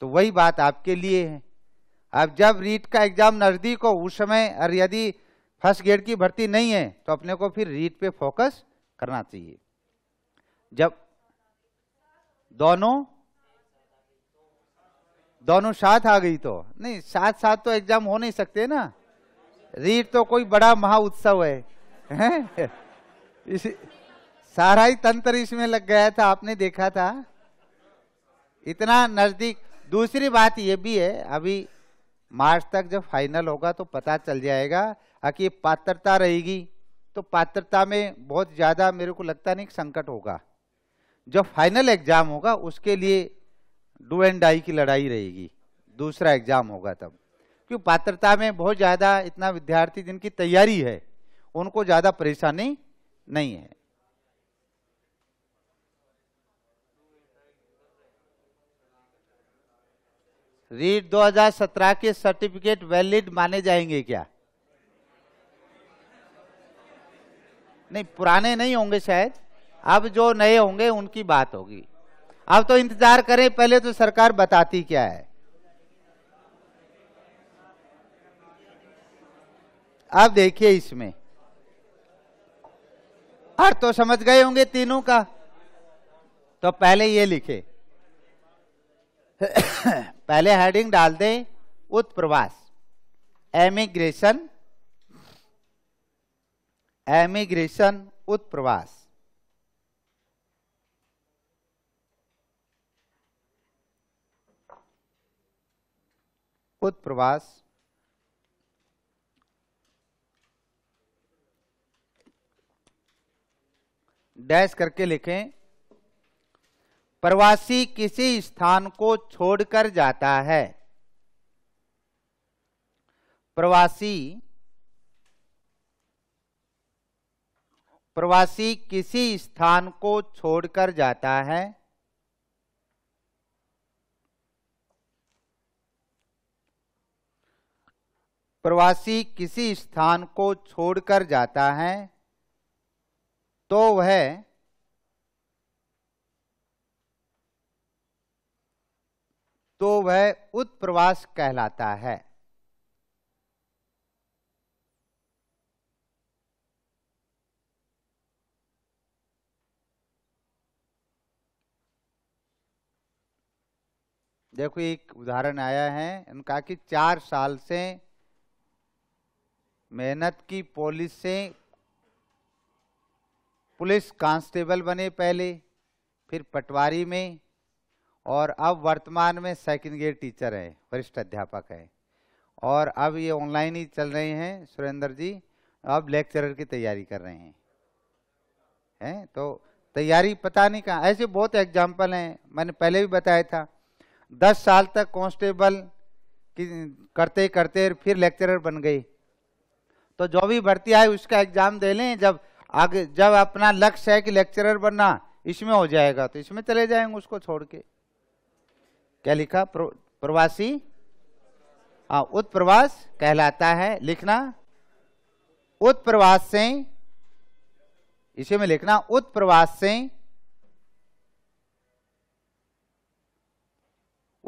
तो वही बात आपके लिए है अब जब रीट का एग्जाम नजदीक हो उस समय और यदि फर्स्ट ग्रेड की भर्ती नहीं है तो अपने को फिर रीट पे फोकस करना चाहिए जब दोनों दोनों साथ आ गई तो नहीं साथ साथ तो एग्जाम हो नहीं सकते ना रीट तो कोई बड़ा महा उत्सव है, इसी सारा ही तंत्र इसमें लग गया था आपने देखा था इतना नजदीक दूसरी बात यह भी है अभी मार्च तक जब फाइनल होगा तो पता चल जाएगा कि पात्रता रहेगी तो पात्रता में बहुत ज़्यादा मेरे को लगता नहीं संकट होगा जब फाइनल एग्जाम होगा उसके लिए डू एंड डाई की लड़ाई रहेगी दूसरा एग्जाम होगा तब क्यों पात्रता में बहुत ज़्यादा इतना विद्यार्थी जिनकी तैयारी है उनको ज़्यादा परेशानी नहीं है रीट 2017 के सर्टिफिकेट वैलिड माने जाएंगे क्या नहीं पुराने नहीं होंगे शायद अब जो नए होंगे उनकी बात होगी अब तो इंतजार करें पहले तो सरकार बताती क्या है अब देखिए इसमें और तो समझ गए होंगे तीनों का तो पहले ये लिखे पहले हेडिंग डाल दें उत्प्रवास एमिग्रेशन एमिग्रेशन उत्प्रवास उत्प्रवास डैश करके लिखें प्रवासी किसी स्थान को छोड़कर जाता है प्रवासी प्रवासी किसी स्थान को छोड़कर जाता है प्रवासी किसी स्थान को छोड़कर जाता है तो वह तो वह उत्प्रवास कहलाता है देखो एक उदाहरण आया है उनका कि चार साल से मेहनत की पॉलिस से पुलिस कांस्टेबल बने पहले फिर पटवारी में और अब वर्तमान में सेकंड ग्रेड टीचर हैं वरिष्ठ अध्यापक हैं और अब ये ऑनलाइन ही चल रहे हैं सुरेंद्र जी अब लेक्चरर की तैयारी कर रहे हैं हैं तो तैयारी पता नहीं कहाँ ऐसे बहुत एग्जाम्पल हैं मैंने पहले भी बताया था दस साल तक कांस्टेबल करते करते फिर लेक्चरर बन गई तो जो भी भर्ती आए उसका एग्जाम दे लें जब आगे जब अपना लक्ष्य है कि लेक्चरर बनना इसमें हो जाएगा तो इसमें चले जाएंगे उसको छोड़ के क्या लिखा प्रवासी हाँ उत्प्रवास कहलाता है लिखना उत्प्रवास से इसे में लिखना उत्प्रवास से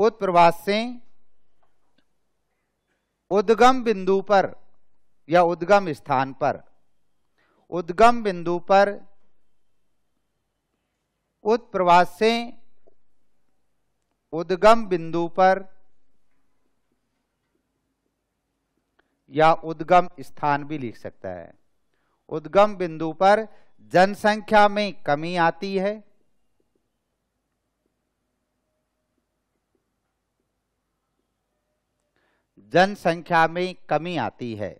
उत्प्रवास से उद्गम बिंदु पर या उद्गम स्थान पर उद्गम बिंदु पर उत्प्रवास से उद्गम बिंदु पर या उद्गम स्थान भी लिख सकता है उद्गम बिंदु पर जनसंख्या में कमी आती है जनसंख्या में कमी आती है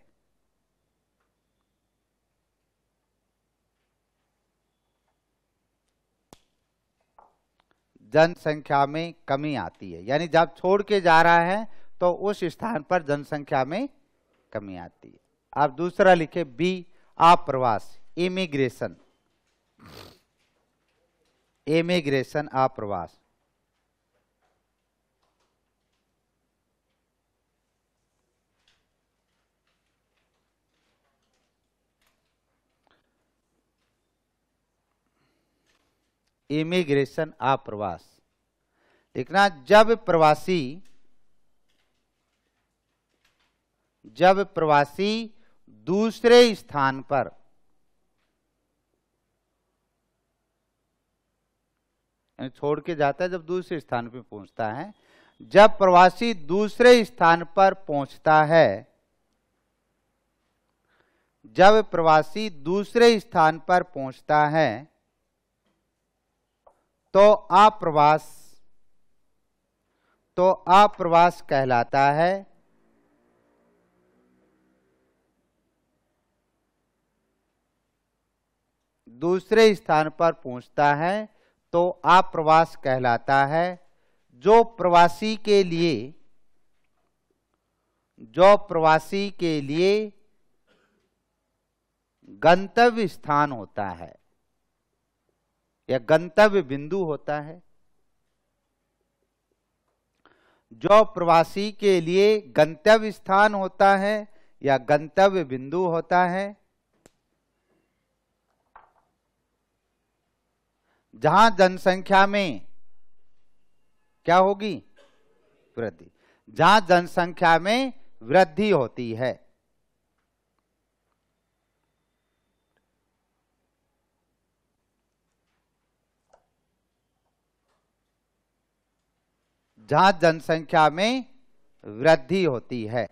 जनसंख्या में कमी आती है यानी जब छोड़ के जा रहा है तो उस स्थान पर जनसंख्या में कमी आती है आप दूसरा लिखे बी आप्रवास इमिग्रेशन इमिग्रेशन आप्रवास इमिग्रेशन आ प्रवास देखना जब प्रवासी जब प्रवासी दूसरे स्थान पर छोड़ के जाता है जब दूसरे स्थान पर पहुंचता है जब प्रवासी दूसरे स्थान पर पहुंचता है जब प्रवासी दूसरे स्थान पर पहुंचता है तो अप्रवास तो अप्रवास कहलाता है दूसरे स्थान पर पहुंचता है तो अप्रवास कहलाता है जो प्रवासी के लिए जो प्रवासी के लिए गंतव्य स्थान होता है या गंतव्य बिंदु होता है जो प्रवासी के लिए गंतव्य स्थान होता है या गंतव्य बिंदु होता है जहां जनसंख्या में क्या होगी वृद्धि जहां जनसंख्या में वृद्धि होती है जहां जनसंख्या में वृद्धि होती है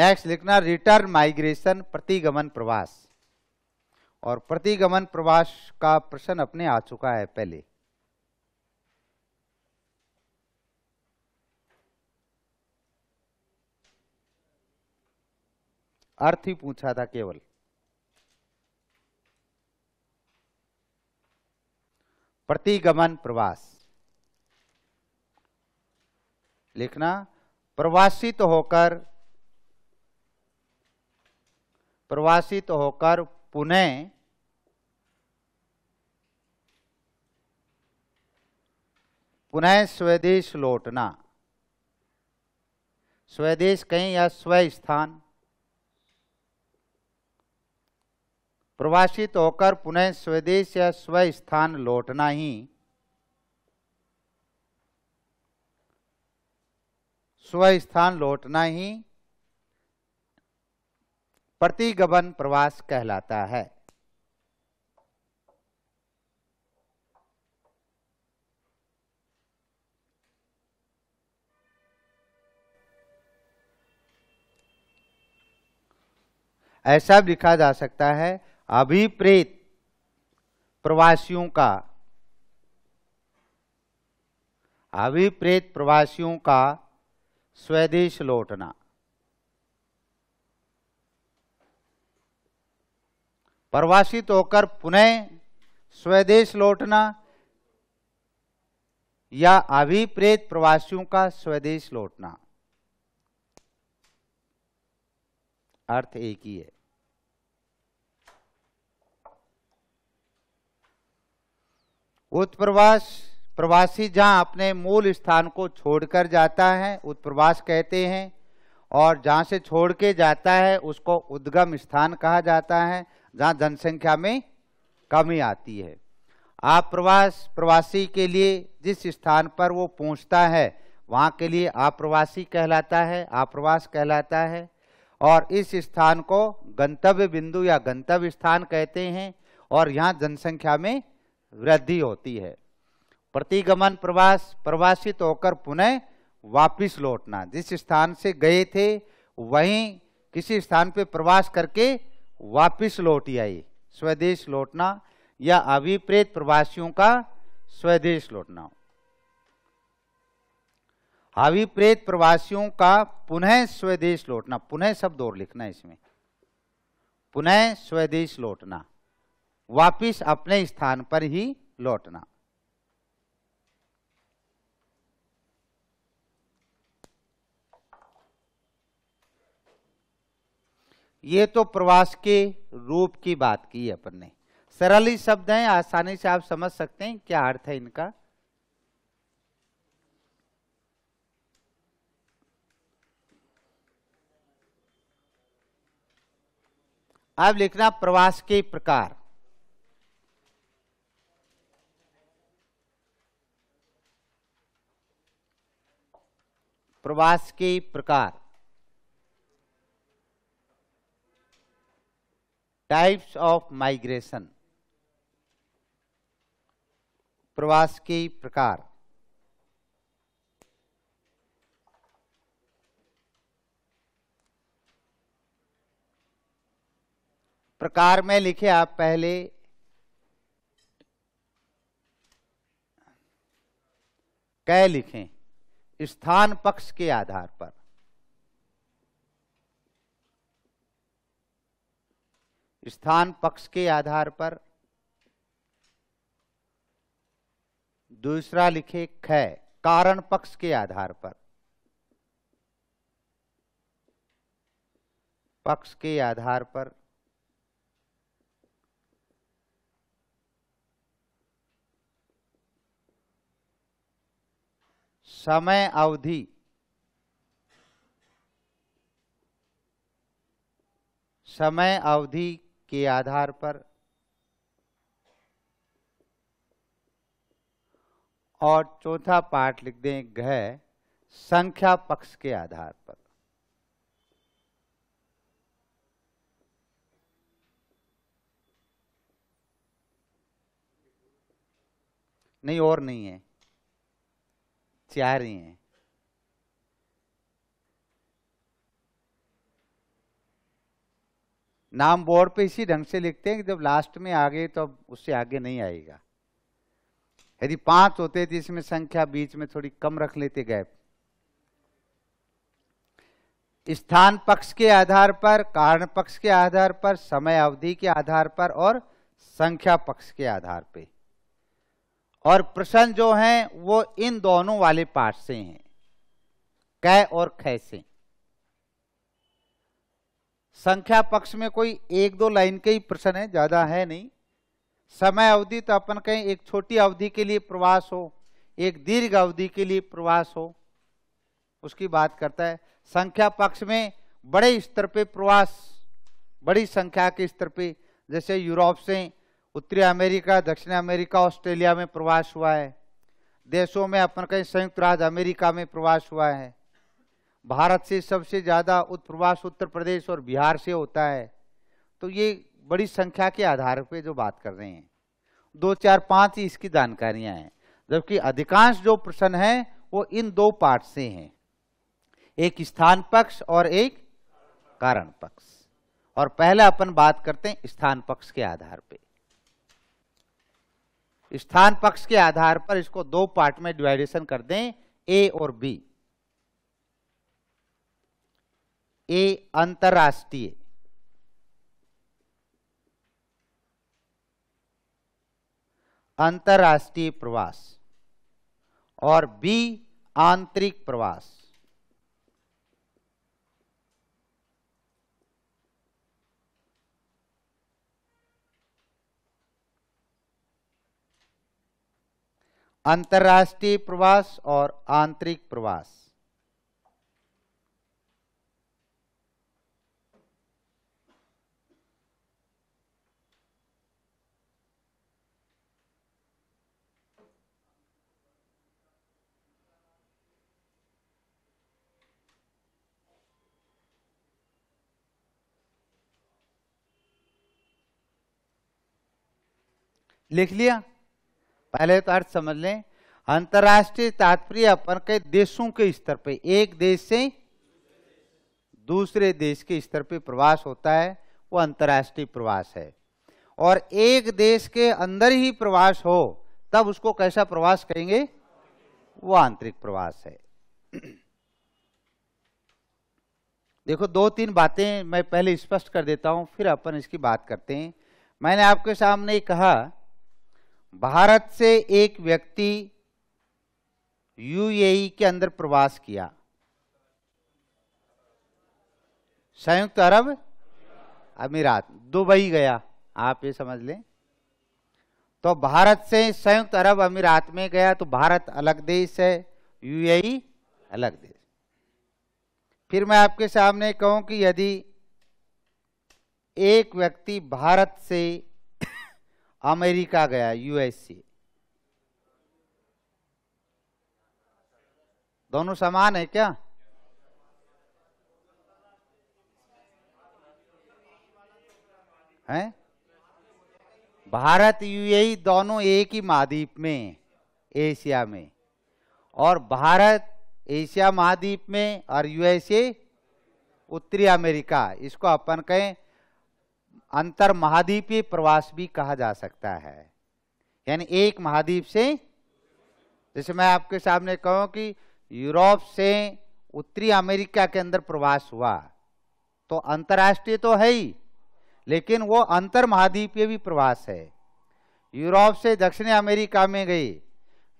नेक्स्ट लिखना रिटर्न माइग्रेशन प्रतिगमन प्रवास और प्रतिगमन प्रवास का प्रश्न अपने आ चुका है पहले अर्थ ही पूछा था केवल प्रतिगमन प्रवास लिखना प्रवासित तो होकर प्रवासित तो होकर पुनः पुनः स्वदेश लौटना स्वदेश कहीं या स्वस्थान स्थान प्रवासित होकर पुनः स्वदेश या स्वस्थान लौटना ही स्वस्थान लौटना ही प्रतिगमन प्रवास कहलाता है ऐसा लिखा जा सकता है अभिप्रेत प्रवासियों का अभिप्रेत प्रवासियों का स्वदेश लौटना प्रवासित होकर पुनः स्वदेश लौटना या अभिप्रेत प्रवासियों का स्वदेश लौटना अर्थ एक ही है उत्प्रवास प्रवासी जहाँ अपने मूल स्थान को छोड़कर जाता है उत्प्रवास कहते हैं और जहाँ से छोड़ के जाता है उसको उद्गम स्थान कहा जाता है जहाँ जनसंख्या में कमी आती है आप प्रवास प्रवासी के लिए जिस स्थान पर वो पहुँचता है वहाँ के लिए आप्रवासी कहलाता है आप्रवास कहलाता है और इस स्थान को गंतव्य बिंदु या गंतव्य स्थान कहते हैं और यहाँ जनसंख्या में वृद्धि होती है प्रतिगमन प्रवास प्रवासित होकर पुनः वापिस लौटना जिस स्थान से गए थे वहीं किसी स्थान पर प्रवास करके वापिस लौट आई स्वदेश लौटना या अभिप्रेत प्रवासियों का स्वदेश लौटना अभिप्रेत प्रवासियों का पुनः स्वदेश लौटना पुनः शब्द और लिखना इसमें पुनः स्वदेश लौटना वापिस अपने स्थान पर ही लौटना ये तो प्रवास के रूप की बात की अपन ने सरल ही शब्द हैं आसानी से आप समझ सकते हैं क्या अर्थ है इनका अब लिखना प्रवास के प्रकार प्रवास के प्रकार टाइप्स ऑफ माइग्रेशन प्रवास के प्रकार प्रकार में लिखे आप पहले कै लिखें स्थान पक्ष के आधार पर स्थान पक्ष के आधार पर दूसरा लिखे ख कारण पक्ष के आधार पर पक्ष के आधार पर समय अवधि समय अवधि के आधार पर और चौथा पाठ लिख दें घ संख्या पक्ष के आधार पर नहीं और नहीं है चार ही हैं नाम बोर्ड पे इसी ढंग से लिखते हैं कि जब लास्ट में आ गए तो अब उससे आगे नहीं आएगा यदि पांच होते थे तो इसमें संख्या बीच में थोड़ी कम रख लेते गैप स्थान पक्ष के आधार पर कारण पक्ष के आधार पर समय अवधि के आधार पर और संख्या पक्ष के आधार पर और प्रश्न जो है वो इन दोनों वाले पार्ट से हैं कै और खै से संख्या पक्ष में कोई एक दो लाइन के ही प्रश्न है ज्यादा है नहीं समय अवधि तो अपन कहें एक छोटी अवधि के लिए प्रवास हो एक दीर्घ अवधि के लिए प्रवास हो उसकी बात करता है संख्या पक्ष में बड़े स्तर पे प्रवास बड़ी संख्या के स्तर पे जैसे यूरोप से उत्तरी अमेरिका दक्षिण अमेरिका ऑस्ट्रेलिया में प्रवास हुआ है देशों में अपन कहीं संयुक्त राज्य अमेरिका में प्रवास हुआ है भारत से सबसे ज़्यादा प्रवास उत्तर प्रदेश और बिहार से होता है तो ये बड़ी संख्या के आधार पर जो बात कर रहे हैं दो चार पाँच ही इसकी जानकारियाँ हैं जबकि अधिकांश जो प्रश्न हैं वो इन दो पार्ट से हैं एक स्थान पक्ष और एक कारण पक्ष और पहले अपन बात करते हैं स्थान पक्ष के आधार पे स्थान पक्ष के आधार पर इसको दो पार्ट में डिवाइडेशन कर दें ए और बी ए अंतरराष्ट्रीय अंतरराष्ट्रीय प्रवास और बी आंतरिक प्रवास अंतर्राष्ट्रीय प्रवास और आंतरिक प्रवास लिख लिया पहले तो अर्थ समझ लें अंतर्राष्ट्रीय तात्पर्य अपन के देशों के स्तर पे एक देश से दूसरे देश के स्तर पे प्रवास होता है वो अंतर्राष्ट्रीय प्रवास है और एक देश के अंदर ही प्रवास हो तब उसको कैसा प्रवास कहेंगे वो आंतरिक प्रवास है देखो दो तीन बातें मैं पहले स्पष्ट कर देता हूं फिर अपन इसकी बात करते हैं मैंने आपके सामने कहा भारत से एक व्यक्ति यूएई के अंदर प्रवास किया संयुक्त अरब अमीरात दुबई गया आप ये समझ लें तो भारत से संयुक्त अरब अमीरात में गया तो भारत अलग देश है यूएई अलग देश फिर मैं आपके सामने कहूं कि यदि एक व्यक्ति भारत से अमेरिका गया यूएसए दोनों समान है क्या हैं भारत यूएई दोनों एक ही महाद्वीप में एशिया में और भारत एशिया महाद्वीप में और यूएसए उत्तरी अमेरिका इसको अपन कहें अंतर महाद्वीपीय प्रवास भी कहा जा सकता है यानी एक महाद्वीप से जैसे मैं आपके सामने कहूं कि यूरोप से उत्तरी अमेरिका के अंदर प्रवास हुआ तो अंतर्राष्ट्रीय तो है ही लेकिन वो अंतर महाद्वीपीय भी प्रवास है यूरोप से दक्षिण अमेरिका में गई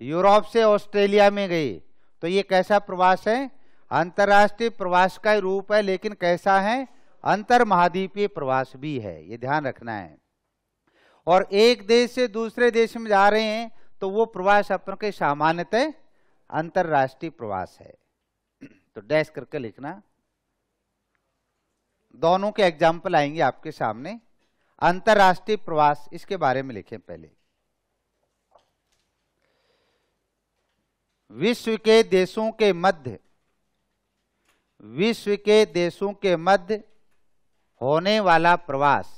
यूरोप से ऑस्ट्रेलिया में गई तो ये कैसा प्रवास है अंतर्राष्ट्रीय प्रवास का रूप है लेकिन कैसा है अंतर महाद्वीपीय प्रवास भी है ये ध्यान रखना है और एक देश से दूसरे देश में जा रहे हैं तो वो प्रवास अपन के सामान्यतः अंतरराष्ट्रीय प्रवास है तो डैश करके लिखना दोनों के एग्जाम्पल आएंगे आपके सामने अंतरराष्ट्रीय प्रवास इसके बारे में लिखें पहले विश्व के देशों के मध्य विश्व के देशों के मध्य होने वाला प्रवास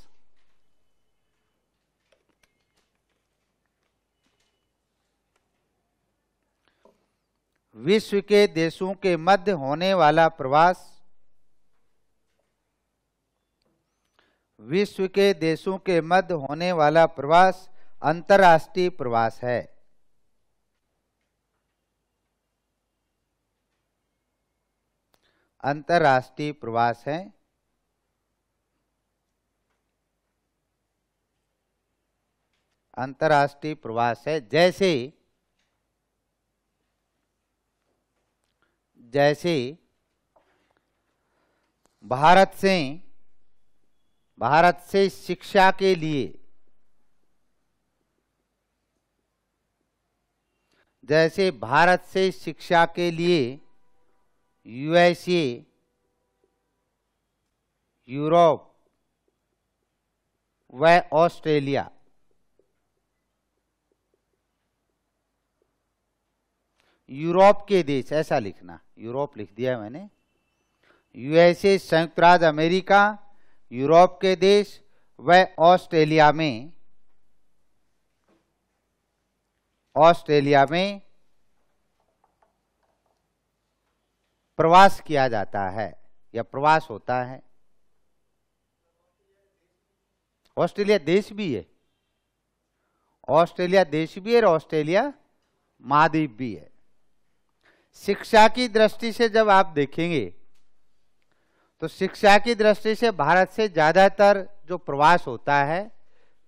विश्व के देशों के मध्य होने वाला प्रवास विश्व के देशों के मध्य होने वाला प्रवास अंतर्राष्ट्रीय प्रवास है अंतर्राष्ट्रीय प्रवास है अंतर्राष्ट्रीय प्रवास है जैसे जैसे भारत से भारत से शिक्षा के लिए जैसे भारत से शिक्षा के लिए यूएसए यूरोप व ऑस्ट्रेलिया यूरोप के देश ऐसा लिखना यूरोप लिख दिया मैंने यूएसए संयुक्त राज्य अमेरिका यूरोप के देश व ऑस्ट्रेलिया में ऑस्ट्रेलिया में प्रवास किया जाता है या प्रवास होता है ऑस्ट्रेलिया देश भी है ऑस्ट्रेलिया देश भी है और ऑस्ट्रेलिया महाद्वीप भी है शिक्षा की दृष्टि से जब आप देखेंगे तो शिक्षा की दृष्टि से भारत से ज़्यादातर जो प्रवास होता है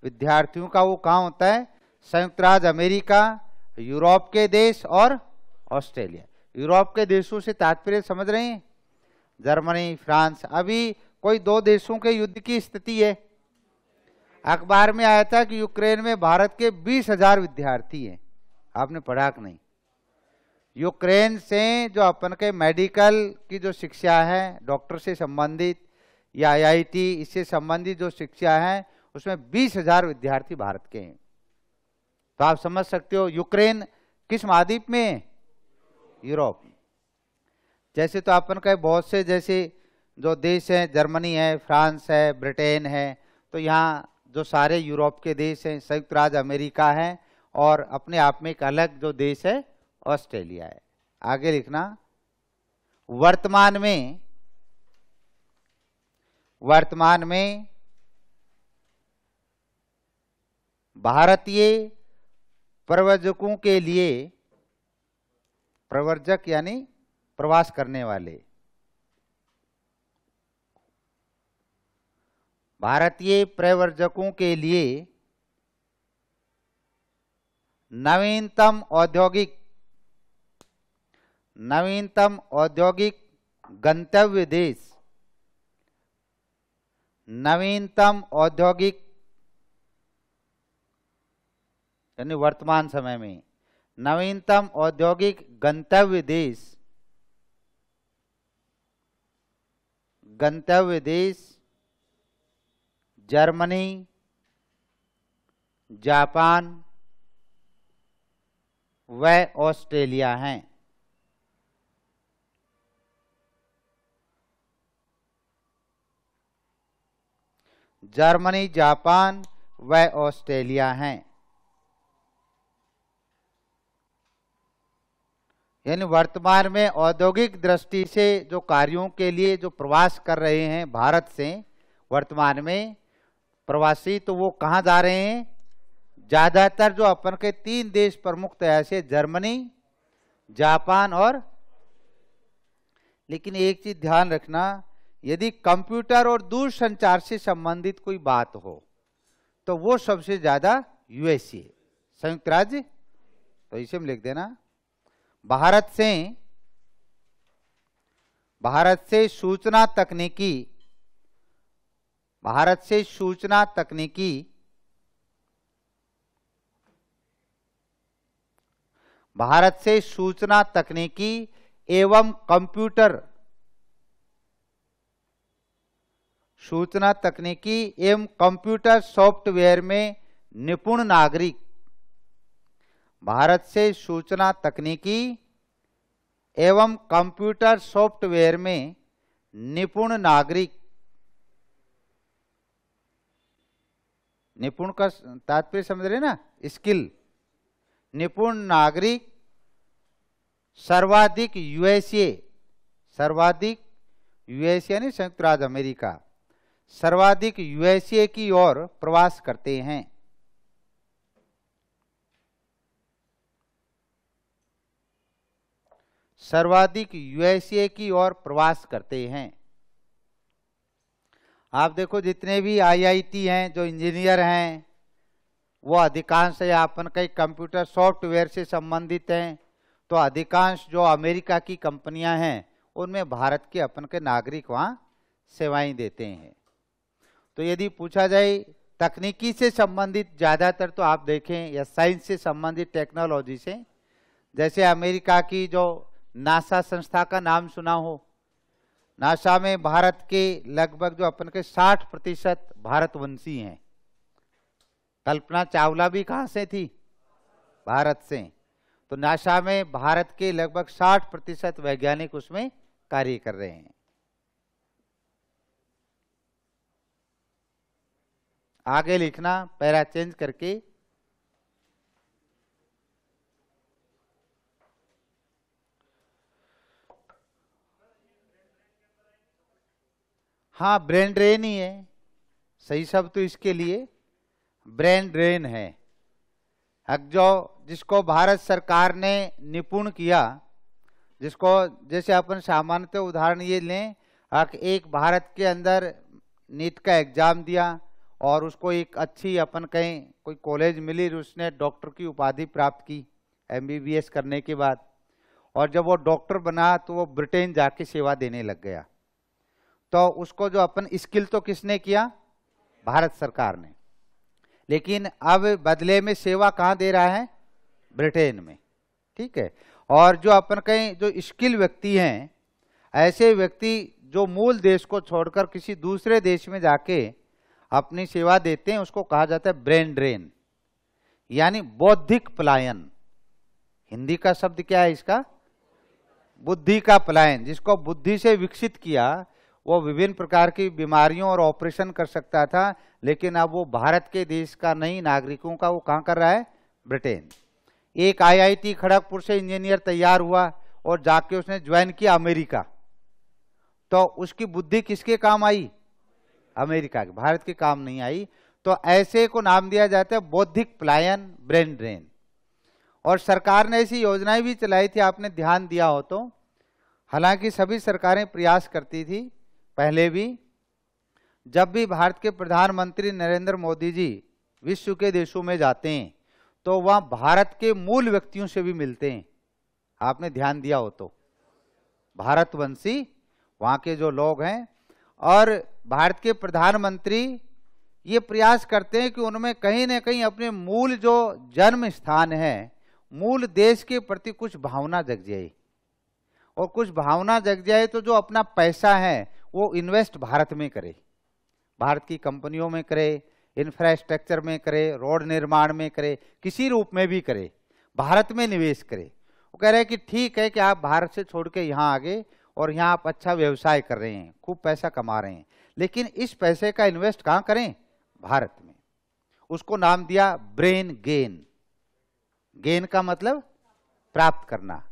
विद्यार्थियों का वो कहाँ होता है संयुक्त राज्य अमेरिका यूरोप के देश और ऑस्ट्रेलिया यूरोप के देशों से तात्पर्य समझ रहे हैं जर्मनी फ्रांस अभी कोई दो देशों के युद्ध की स्थिति है अखबार में आया था कि यूक्रेन में भारत के बीस हजार विद्यार्थी हैं आपने पढ़ा कि नहीं यूक्रेन से जो अपन के मेडिकल की जो शिक्षा है डॉक्टर से संबंधित या आईआईटी इससे संबंधित जो शिक्षा है उसमें बीस हजार विद्यार्थी भारत के हैं तो आप समझ सकते हो यूक्रेन किस महाद्वीप में यूरोप जैसे तो अपन का बहुत से जैसे जो देश हैं जर्मनी है फ्रांस है ब्रिटेन है तो यहाँ जो सारे यूरोप के देश हैं संयुक्त राज्य अमेरिका है और अपने आप में एक अलग जो देश है ऑस्ट्रेलिया है आगे लिखना वर्तमान में वर्तमान में भारतीय प्रवर्जकों के लिए प्रवर्जक यानी प्रवास करने वाले भारतीय प्रवर्जकों के लिए नवीनतम औद्योगिक नवीनतम औद्योगिक गंतव्य देश नवीनतम औद्योगिक यानी वर्तमान समय में नवीनतम औद्योगिक गंतव्य देश गंतव्य देश जर्मनी जापान व ऑस्ट्रेलिया हैं जर्मनी जापान व ऑस्ट्रेलिया हैं यानी वर्तमान में औद्योगिक दृष्टि से जो कार्यों के लिए जो प्रवास कर रहे हैं भारत से वर्तमान में प्रवासी तो वो कहाँ जा रहे हैं ज़्यादातर जो अपन के तीन देश प्रमुख तय तो से जर्मनी जापान और लेकिन एक चीज़ ध्यान रखना यदि कंप्यूटर और दूर संचार से संबंधित कोई बात हो तो वो सबसे ज्यादा यूएसए संयुक्त राज्य तो इसे में लिख देना भारत से भारत से सूचना तकनीकी भारत से सूचना तकनीकी भारत से सूचना तकनीकी एवं कंप्यूटर सूचना तकनीकी एवं कंप्यूटर सॉफ्टवेयर में निपुण नागरिक भारत से सूचना तकनीकी एवं कंप्यूटर सॉफ्टवेयर में निपुण नागरिक निपुण का तात्पर्य समझ रहे ना स्किल निपुण नागरिक सर्वाधिक यूएसए सर्वाधिक यूएस यानी संयुक्त राज्य अमेरिका सर्वाधिक यूएसए की ओर प्रवास करते हैं सर्वाधिक यूएसए की ओर प्रवास करते हैं आप देखो जितने भी आईआईटी हैं जो इंजीनियर हैं वो अधिकांश या अपन कई कंप्यूटर सॉफ्टवेयर से संबंधित हैं तो अधिकांश जो अमेरिका की कंपनियां हैं उनमें भारत के अपन के नागरिक वहाँ सेवाएं देते हैं तो यदि पूछा जाए तकनीकी से संबंधित ज़्यादातर तो आप देखें या साइंस से संबंधित टेक्नोलॉजी से जैसे अमेरिका की जो नासा संस्था का नाम सुना हो नासा में भारत के लगभग जो अपन के 60 प्रतिशत भारतवंशी हैं कल्पना चावला भी कहाँ से थी भारत से तो नासा में भारत के लगभग 60 प्रतिशत वैज्ञानिक उसमें कार्य कर रहे हैं आगे लिखना पैरा चेंज करके हाँ ब्रेन ड्रेन ही है सही शब्द तो इसके लिए ब्रेन ड्रेन है जो जिसको भारत सरकार ने निपुण किया जिसको जैसे अपन सामान्यतः उदाहरण ये लें एक भारत के अंदर नीट का एग्जाम दिया और उसको एक अच्छी अपन कहीं कोई कॉलेज मिली तो उसने डॉक्टर की उपाधि प्राप्त की एमबीबीएस करने के बाद और जब वो डॉक्टर बना तो वो ब्रिटेन जाके सेवा देने लग गया तो उसको जो अपन स्किल तो किसने किया भारत सरकार ने लेकिन अब बदले में सेवा कहाँ दे रहा है ब्रिटेन में ठीक है और जो अपन कहीं जो स्किल व्यक्ति हैं ऐसे व्यक्ति जो मूल देश को छोड़कर किसी दूसरे देश में जाके अपनी सेवा देते हैं उसको कहा जाता है ब्रेन ड्रेन यानी बौद्धिक पलायन हिंदी का शब्द क्या है इसका बुद्धि का पलायन जिसको बुद्धि से विकसित किया वो विभिन्न प्रकार की बीमारियों और ऑपरेशन कर सकता था लेकिन अब वो भारत के देश का नहीं नागरिकों का वो कहाँ कर रहा है ब्रिटेन एक आईआईटी खड़गपुर से इंजीनियर तैयार हुआ और जाके उसने ज्वाइन किया अमेरिका तो उसकी बुद्धि किसके काम आई अमेरिका के भारत के काम नहीं आई तो ऐसे को नाम दिया जाता है बौद्धिक पलायन ब्रेन ड्रेन और सरकार ने ऐसी योजनाएं भी चलाई थी आपने ध्यान दिया हो तो हालांकि सभी सरकारें प्रयास करती थी पहले भी जब भी भारत के प्रधानमंत्री नरेंद्र मोदी जी विश्व के देशों में जाते हैं तो वह भारत के मूल व्यक्तियों से भी मिलते हैं आपने ध्यान दिया हो तो भारतवंशी वहाँ के जो लोग हैं और भारत के प्रधानमंत्री ये प्रयास करते हैं कि उनमें कहीं ना कहीं अपने मूल जो जन्म स्थान है मूल देश के प्रति कुछ भावना जग जाए और कुछ भावना जग जाए तो जो अपना पैसा है वो इन्वेस्ट भारत में करे भारत की कंपनियों में करे इंफ्रास्ट्रक्चर में करे रोड निर्माण में करे किसी रूप में भी करे भारत में निवेश करे वो कह रहे हैं कि ठीक है कि आप भारत से छोड़ के यहाँ आगे और यहाँ आप अच्छा व्यवसाय कर रहे हैं खूब पैसा कमा रहे हैं लेकिन इस पैसे का इन्वेस्ट कहाँ करें भारत में उसको नाम दिया ब्रेन गेन गेन का मतलब प्राप्त करना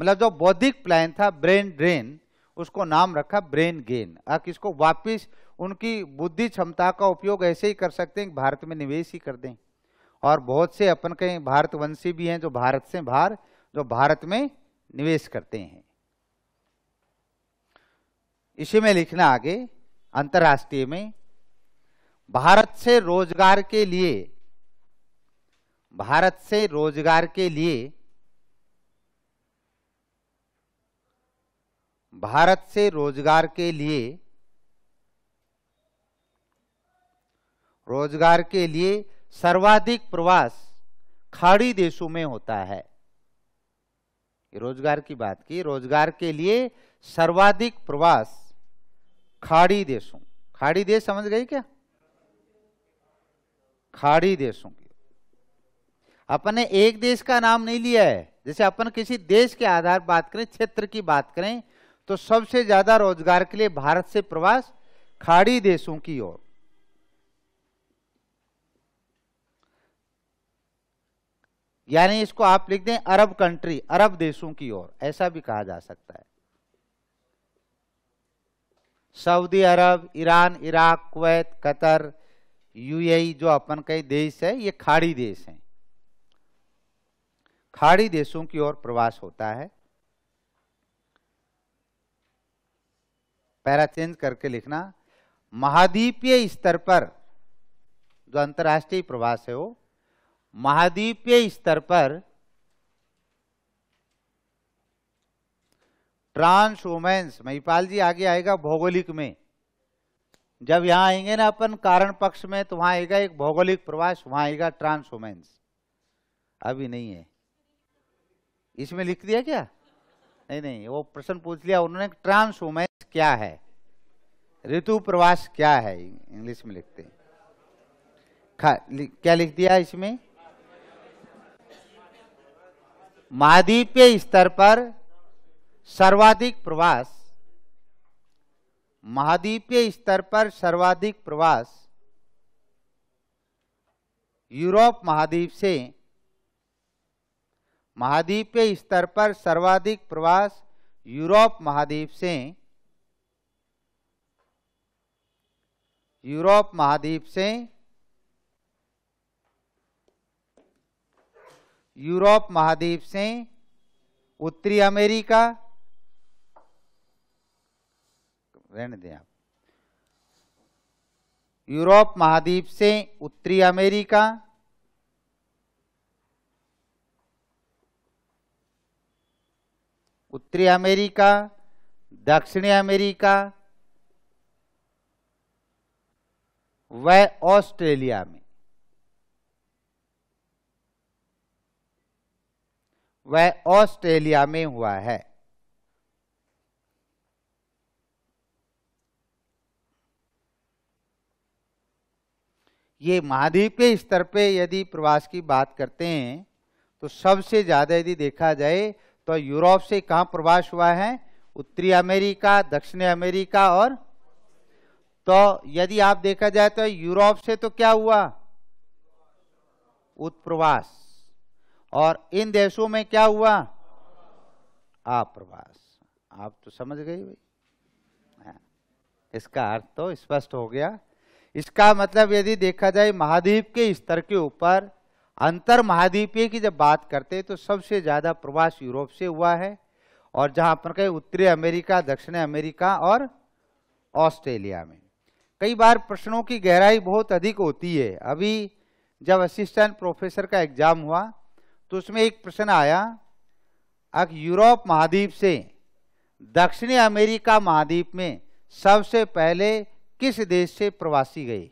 मतलब जो बौद्धिक प्लान था ब्रेन ड्रेन उसको नाम रखा ब्रेन गेन अब इसको वापिस उनकी बुद्धि क्षमता का उपयोग ऐसे ही कर सकते हैं भारत में निवेश ही कर दें और बहुत से अपन कहीं भारतवंशी भी हैं जो भारत से बाहर जो भारत में निवेश करते हैं इसी में लिखना आगे अंतर्राष्ट्रीय में भारत से रोजगार के लिए भारत से रोजगार के लिए भारत से रोजगार के लिए रोजगार के लिए सर्वाधिक प्रवास खाड़ी देशों में होता है रोजगार की बात की रोजगार के लिए सर्वाधिक प्रवास खाड़ी देशों खाड़ी देश समझ गई क्या खाड़ी देशों की अपन ने एक देश का नाम नहीं लिया है जैसे अपन किसी देश के आधार बात करें क्षेत्र की बात करें तो सबसे ज्यादा रोजगार के लिए भारत से प्रवास खाड़ी देशों की ओर यानी इसको आप लिख दें अरब कंट्री अरब देशों की ओर ऐसा भी कहा जा सकता है Saudi Arab Iran Iraq Kuwait Qatar UAE जो अपन कई देश है ये खाड़ी देश हैं खाड़ी देशों की ओर प्रवास होता है पैरा चेंज करके लिखना महाद्वीपीय स्तर पर जो अंतर्राष्ट्रीय प्रवास है वो महाद्वीपीय स्तर पर ट्रांस वुमेन्स महिपाल जी आगे आएगा भौगोलिक में जब यहां आएंगे ना अपन कारण पक्ष में तो वहां आएगा एक भौगोलिक प्रवास वहां आएगा ट्रांस वुमेन्स अभी नहीं है इसमें लिख दिया क्या नहीं नहीं वो प्रश्न पूछ लिया उन्होंने ट्रांस वुमेन्स क्या है ऋतु प्रवास क्या है इंग्लिश में लिखते हैं लि, क्या लिख दिया इसमें महाद्वीपीय स्तर पर सर्वाधिक प्रवास महाद्वीपीय स्तर पर सर्वाधिक प्रवास यूरोप महाद्वीप से महाद्वीपीय स्तर पर सर्वाधिक प्रवास यूरोप महाद्वीप से यूरोप महाद्वीप से यूरोप महाद्वीप से उत्तरी अमेरिका रहने दें आप यूरोप महाद्वीप से उत्तरी अमेरिका उत्तरी अमेरिका दक्षिणी अमेरिका व ऑस्ट्रेलिया में वह ऑस्ट्रेलिया में हुआ है ये महाद्वीप के स्तर पे यदि प्रवास की बात करते हैं तो सबसे ज़्यादा यदि देखा जाए तो यूरोप से कहाँ प्रवास हुआ है उत्तरी अमेरिका दक्षिण अमेरिका और तो यदि आप देखा जाए तो यूरोप से तो क्या हुआ उत्प्रवास और इन देशों में क्या हुआ आप्रवास आप तो समझ गए भाई हाँ, इसका अर्थ तो स्पष्ट हो गया इसका मतलब यदि देखा जाए महाद्वीप के स्तर के ऊपर अंतर महाद्वीपीय की जब बात करते हैं तो सबसे ज़्यादा प्रवास यूरोप से हुआ है और जहाँ पर कहें उत्तरी अमेरिका दक्षिण अमेरिका और ऑस्ट्रेलिया में कई बार प्रश्नों की गहराई बहुत अधिक होती है अभी जब असिस्टेंट प्रोफेसर का एग्जाम हुआ तो उसमें एक प्रश्न आया अब यूरोप महाद्वीप से दक्षिणी अमेरिका महाद्वीप में सबसे पहले किस देश से प्रवासी गए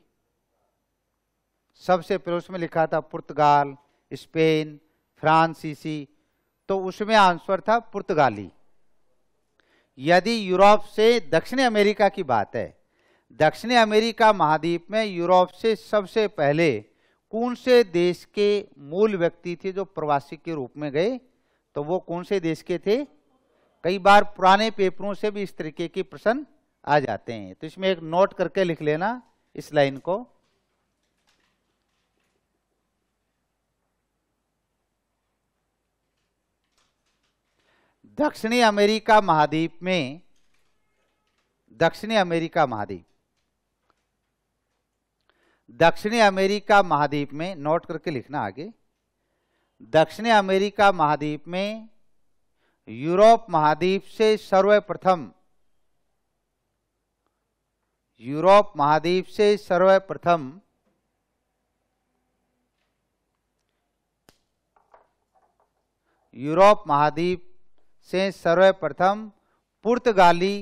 सबसे पहले उसमें लिखा था पुर्तगाल स्पेन फ्रांसीसी तो उसमें आंसर था पुर्तगाली यदि यूरोप से दक्षिण अमेरिका की बात है दक्षिण अमेरिका महाद्वीप में यूरोप से सबसे पहले कौन से देश के मूल व्यक्ति थे जो प्रवासी के रूप में गए तो वो कौन से देश के थे कई बार पुराने पेपरों से भी इस तरीके की प्रश्न आ जाते हैं तो इसमें एक नोट करके लिख लेना इस लाइन को दक्षिणी अमेरिका महाद्वीप में दक्षिणी अमेरिका महाद्वीप दक्षिणी अमेरिका महाद्वीप में नोट करके लिखना आगे दक्षिणी अमेरिका महाद्वीप में यूरोप महाद्वीप से सर्वप्रथम यूरोप महाद्वीप से सर्वप्रथम यूरोप महाद्वीप से सर्वप्रथम पुर्तगाली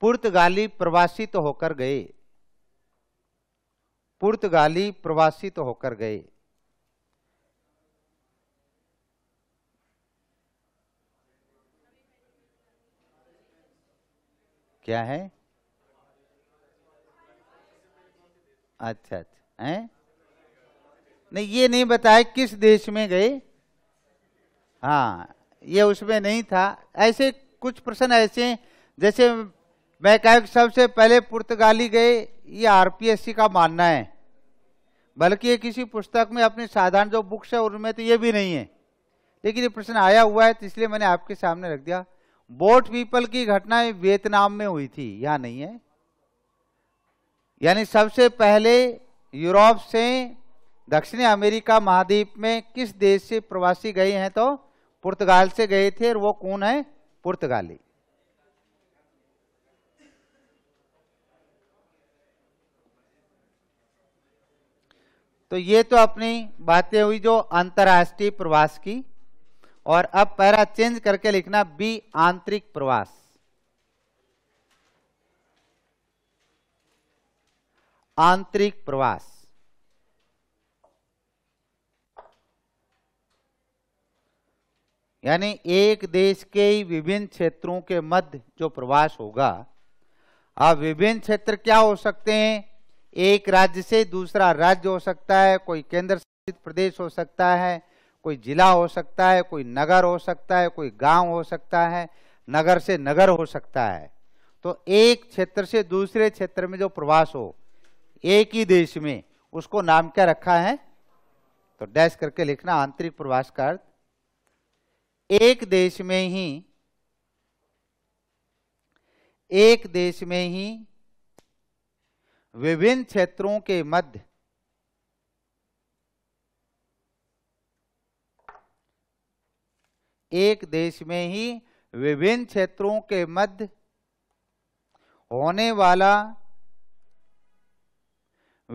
पुर्तगाली प्रवासित तो होकर गए पुर्तगाली प्रवासित तो होकर गए क्या है अच्छा अच्छा है नहीं ये नहीं बताया किस देश में गए हाँ ये उसमें नहीं था ऐसे कुछ प्रश्न ऐसे जैसे मैं कह सबसे पहले पुर्तगाली गए ये आरपीएससी का मानना है बल्कि ये किसी पुस्तक में अपनी साधारण जो बुक्स है उनमें तो ये भी नहीं है लेकिन ये प्रश्न आया हुआ है तो इसलिए मैंने आपके सामने रख दिया बोट पीपल की घटनाएं वियतनाम में हुई थी या नहीं है यानी सबसे पहले यूरोप से दक्षिणी अमेरिका महाद्वीप में किस देश से प्रवासी गए हैं तो पुर्तगाल से गए थे और वो कौन है पुर्तगाली तो ये तो अपनी बातें हुई जो अंतर्राष्ट्रीय प्रवास की और अब पैरा चेंज करके लिखना बी आंतरिक प्रवास आंतरिक प्रवास यानी एक देश के ही विभिन्न क्षेत्रों के मध्य जो प्रवास होगा अब विभिन्न क्षेत्र क्या हो सकते हैं एक राज्य से दूसरा राज्य हो सकता है कोई केंद्र शासित प्रदेश हो सकता है कोई जिला हो सकता है कोई नगर हो सकता है कोई गांव हो सकता है नगर से नगर हो सकता है तो एक क्षेत्र से दूसरे क्षेत्र में जो प्रवास हो एक ही देश में उसको नाम क्या रखा है तो डैश करके लिखना आंतरिक प्रवास का अर्थ एक देश में ही एक देश में ही विभिन्न क्षेत्रों के मध्य एक देश में ही विभिन्न क्षेत्रों के मध्य होने वाला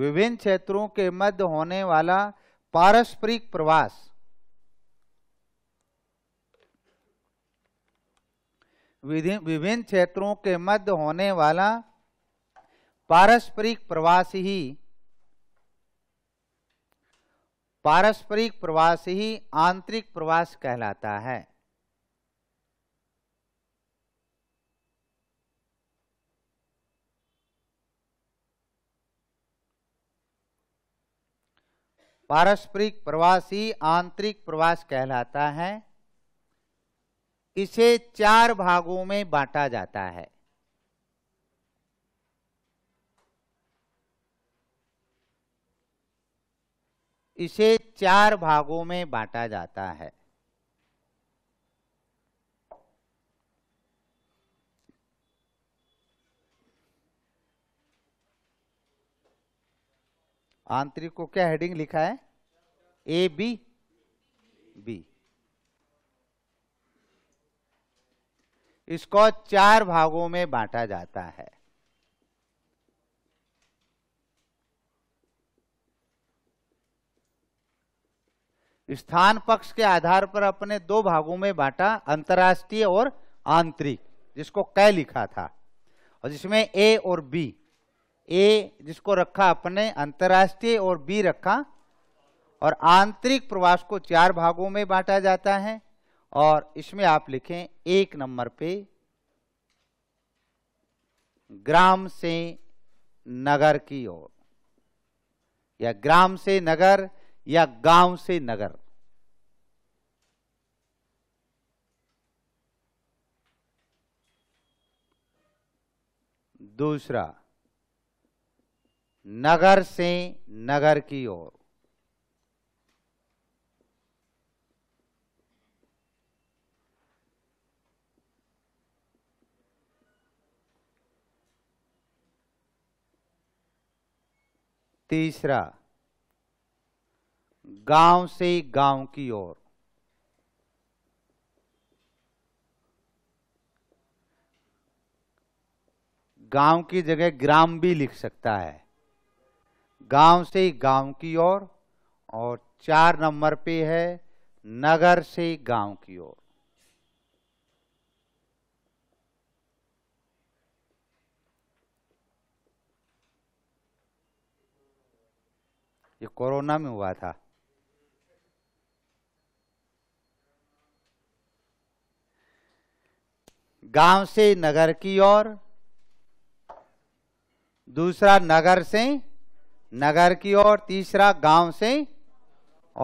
विभिन्न क्षेत्रों के मध्य होने वाला पारस्परिक प्रवास विभिन्न क्षेत्रों के मध्य होने वाला पारस्परिक प्रवास ही पारस्परिक प्रवास ही आंतरिक प्रवास कहलाता है पारस्परिक प्रवास ही आंतरिक प्रवास कहलाता है इसे चार भागों में बांटा जाता है इसे चार भागों में बांटा जाता है आंतरिक को क्या हेडिंग लिखा है ए बी बी इसको चार भागों में बांटा जाता है स्थान पक्ष के आधार पर अपने दो भागों में बांटा अंतरराष्ट्रीय और आंतरिक जिसको कै लिखा था और जिसमें ए और बी ए जिसको रखा अपने अंतरराष्ट्रीय और बी रखा और आंतरिक प्रवास को चार भागों में बांटा जाता है और इसमें आप लिखें एक नंबर पे ग्राम से नगर की ओर या ग्राम से नगर या गांव से नगर दूसरा नगर से नगर की ओर तीसरा गांव से गांव की ओर गांव की जगह ग्राम भी लिख सकता है गांव से गांव की ओर और चार नंबर पे है नगर से गांव की ओर ये कोरोना में हुआ था गांव से नगर की ओर दूसरा नगर से नगर की ओर तीसरा गांव से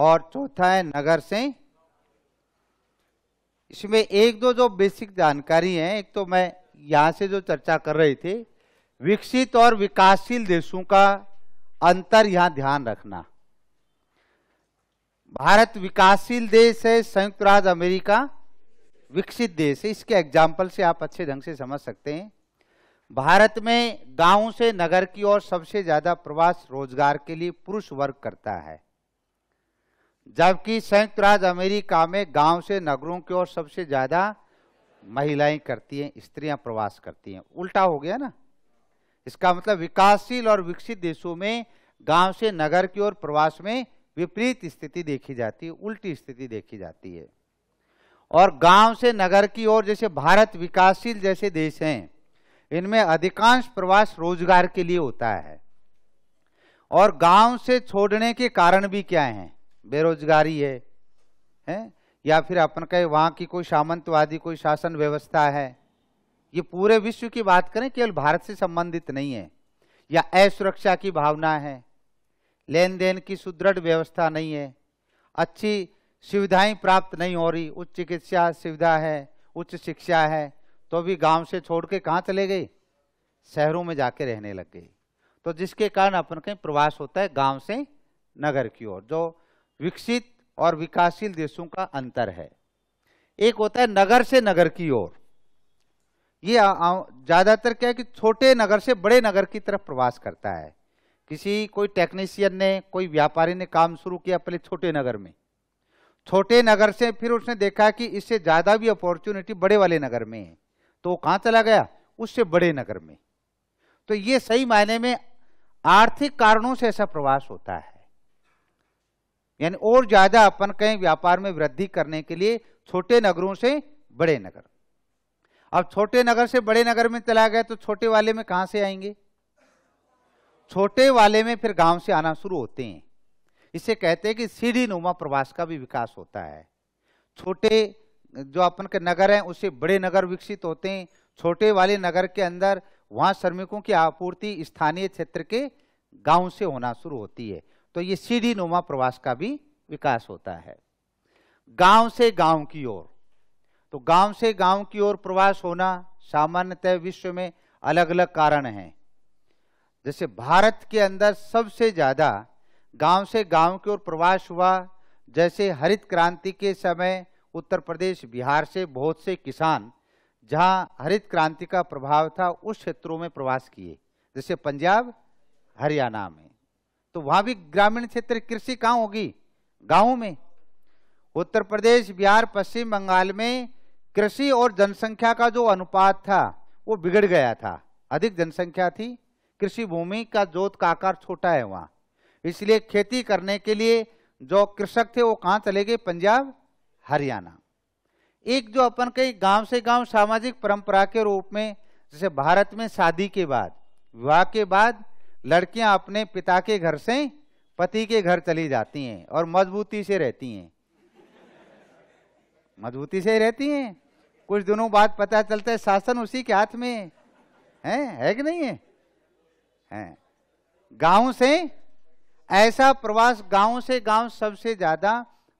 और चौथा है नगर से इसमें एक दो जो बेसिक जानकारी है एक तो मैं यहां से जो चर्चा कर रहे थे विकसित और विकासशील देशों का अंतर यहां ध्यान रखना भारत विकासशील देश है संयुक्त राज्य अमेरिका विकसित देश है इसके एग्जाम्पल से आप अच्छे ढंग से समझ सकते हैं भारत में गांव से नगर की ओर सबसे ज्यादा प्रवास रोजगार के लिए पुरुष वर्ग करता है जबकि संयुक्त राज्य अमेरिका में गांव से नगरों की ओर सबसे ज्यादा महिलाएं करती हैं स्त्रियां प्रवास करती हैं उल्टा हो गया ना इसका मतलब विकासशील और विकसित देशों में गांव से नगर की ओर प्रवास में विपरीत स्थिति देखी जाती है उल्टी स्थिति देखी जाती है और गांव से नगर की ओर जैसे भारत विकासशील जैसे देश हैं इनमें अधिकांश प्रवास रोजगार के लिए होता है और गांव से छोड़ने के कारण भी क्या हैं बेरोजगारी है हैं या फिर अपन कहे वहाँ की कोई सामंतवादी कोई शासन व्यवस्था है ये पूरे विश्व की बात करें केवल भारत से संबंधित नहीं है या असुरक्षा की भावना है लेन देन की सुदृढ़ व्यवस्था नहीं है अच्छी सुविधाएं प्राप्त नहीं हो रही उच्च चिकित्सा सुविधा है उच्च शिक्षा है तो भी गांव से छोड़ के कहाँ चले गए शहरों में जाके रहने लग गई तो जिसके कारण अपन कहीं प्रवास होता है गांव से नगर की ओर जो विकसित और विकासशील देशों का अंतर है एक होता है नगर से नगर की ओर ये ज़्यादातर क्या है कि छोटे नगर से बड़े नगर की तरफ प्रवास करता है किसी कोई टेक्नीशियन ने कोई व्यापारी ने काम शुरू किया पहले छोटे नगर में छोटे नगर से फिर उसने देखा कि इससे ज़्यादा भी अपॉर्चुनिटी बड़े वाले नगर में है तो वो कहां चला गया उससे बड़े नगर में तो ये सही मायने में आर्थिक कारणों से ऐसा प्रवास होता है यानी और ज़्यादा अपन कहें व्यापार में वृद्धि करने के लिए छोटे नगरों से बड़े नगर अब छोटे नगर से बड़े नगर में चला गया तो छोटे वाले में कहां से आएंगे छोटे वाले में फिर गांव से आना शुरू होते हैं इसे कहते हैं कि सीढ़ी नुमा प्रवास का भी विकास होता है छोटे जो अपन के नगर हैं उससे बड़े नगर विकसित होते हैं छोटे वाले नगर के अंदर वहाँ श्रमिकों की आपूर्ति स्थानीय क्षेत्र के गांव से होना शुरू होती है तो ये सीढ़ी नुमा प्रवास का भी विकास होता है गांव से गांव की ओर तो गांव से गांव की ओर प्रवास होना सामान्यतः विश्व में अलग अलग कारण हैं जैसे भारत के अंदर सबसे ज्यादा गांव से गांव की ओर प्रवास हुआ जैसे हरित क्रांति के समय उत्तर प्रदेश बिहार से बहुत से किसान जहां हरित क्रांति का प्रभाव था उस क्षेत्रों में प्रवास किए जैसे पंजाब हरियाणा में तो वहां भी ग्रामीण क्षेत्र कृषि कहाँ होगी गाँव में उत्तर प्रदेश बिहार पश्चिम बंगाल में कृषि और जनसंख्या का जो अनुपात था वो बिगड़ गया था अधिक जनसंख्या थी कृषि भूमि का जोत का आकार छोटा है वहां इसलिए खेती करने के लिए जो कृषक थे वो कहाँ चले गए पंजाब हरियाणा एक जो अपन कई गांव से गांव सामाजिक परंपरा के रूप में जैसे भारत में शादी के बाद विवाह के बाद लड़कियां अपने पिता के घर से पति के घर चली जाती हैं और मजबूती से रहती हैं मजबूती से ही रहती हैं कुछ दिनों बाद पता चलता है शासन उसी के हाथ में है है कि नहीं है, है। गांव से ऐसा प्रवास गांव से गांव सबसे ज्यादा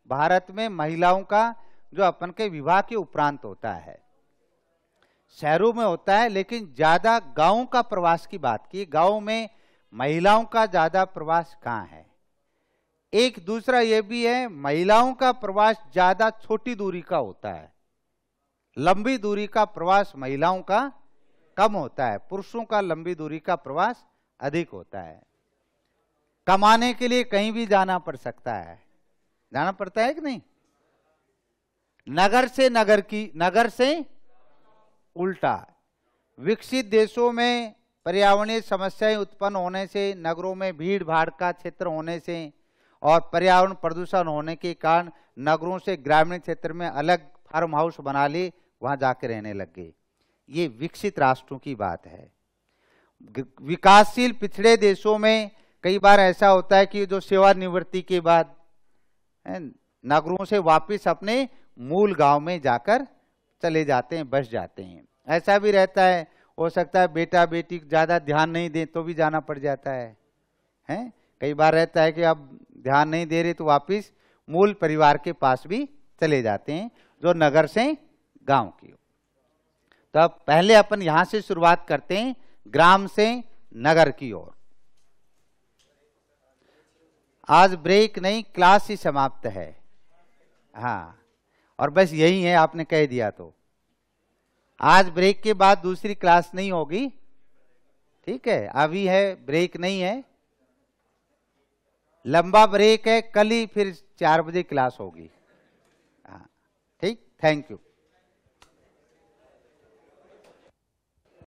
भारत में महिलाओं का जो अपन के विवाह के उपरांत होता है शहरों में होता है लेकिन ज्यादा गांव का प्रवास की बात की गांव में महिलाओं का ज्यादा प्रवास कहाँ है एक दूसरा यह भी है महिलाओं का प्रवास ज्यादा छोटी दूरी का होता है लंबी दूरी का प्रवास महिलाओं का कम होता है पुरुषों का लंबी दूरी का प्रवास अधिक होता है कमाने के लिए कहीं भी जाना पड़ सकता है जाना पड़ता है कि नहीं नगर से नगर की नगर से उल्टा विकसित देशों में पर्यावरणीय समस्याएं उत्पन्न होने से नगरों में भीड़ भाड़ का क्षेत्र होने से और पर्यावरण प्रदूषण होने के कारण नगरों से ग्रामीण क्षेत्र में अलग फार्म हाउस बना ली वहां जाके रहने लग गए ये विकसित राष्ट्रों की बात है विकासशील पिछड़े देशों में कई बार ऐसा होता है कि जो सेवानिवृत्ति के बाद नगरों से वापस अपने मूल गांव में जाकर चले जाते हैं बस जाते हैं ऐसा भी रहता है हो सकता है बेटा बेटी ज़्यादा ध्यान नहीं दें तो भी जाना पड़ जाता है हैं कई बार रहता है कि अब ध्यान नहीं दे रहे तो वापस मूल परिवार के पास भी चले जाते हैं जो नगर से गांव की तो अब पहले अपन यहाँ से शुरुआत करते हैं ग्राम से नगर की ओर आज ब्रेक नहीं क्लास ही समाप्त है हाँ और बस यही है आपने कह दिया तो आज ब्रेक के बाद दूसरी क्लास नहीं होगी ठीक है अभी है ब्रेक नहीं है लंबा ब्रेक है कल ही फिर चार बजे क्लास होगी हाँ ठीक थैंक यू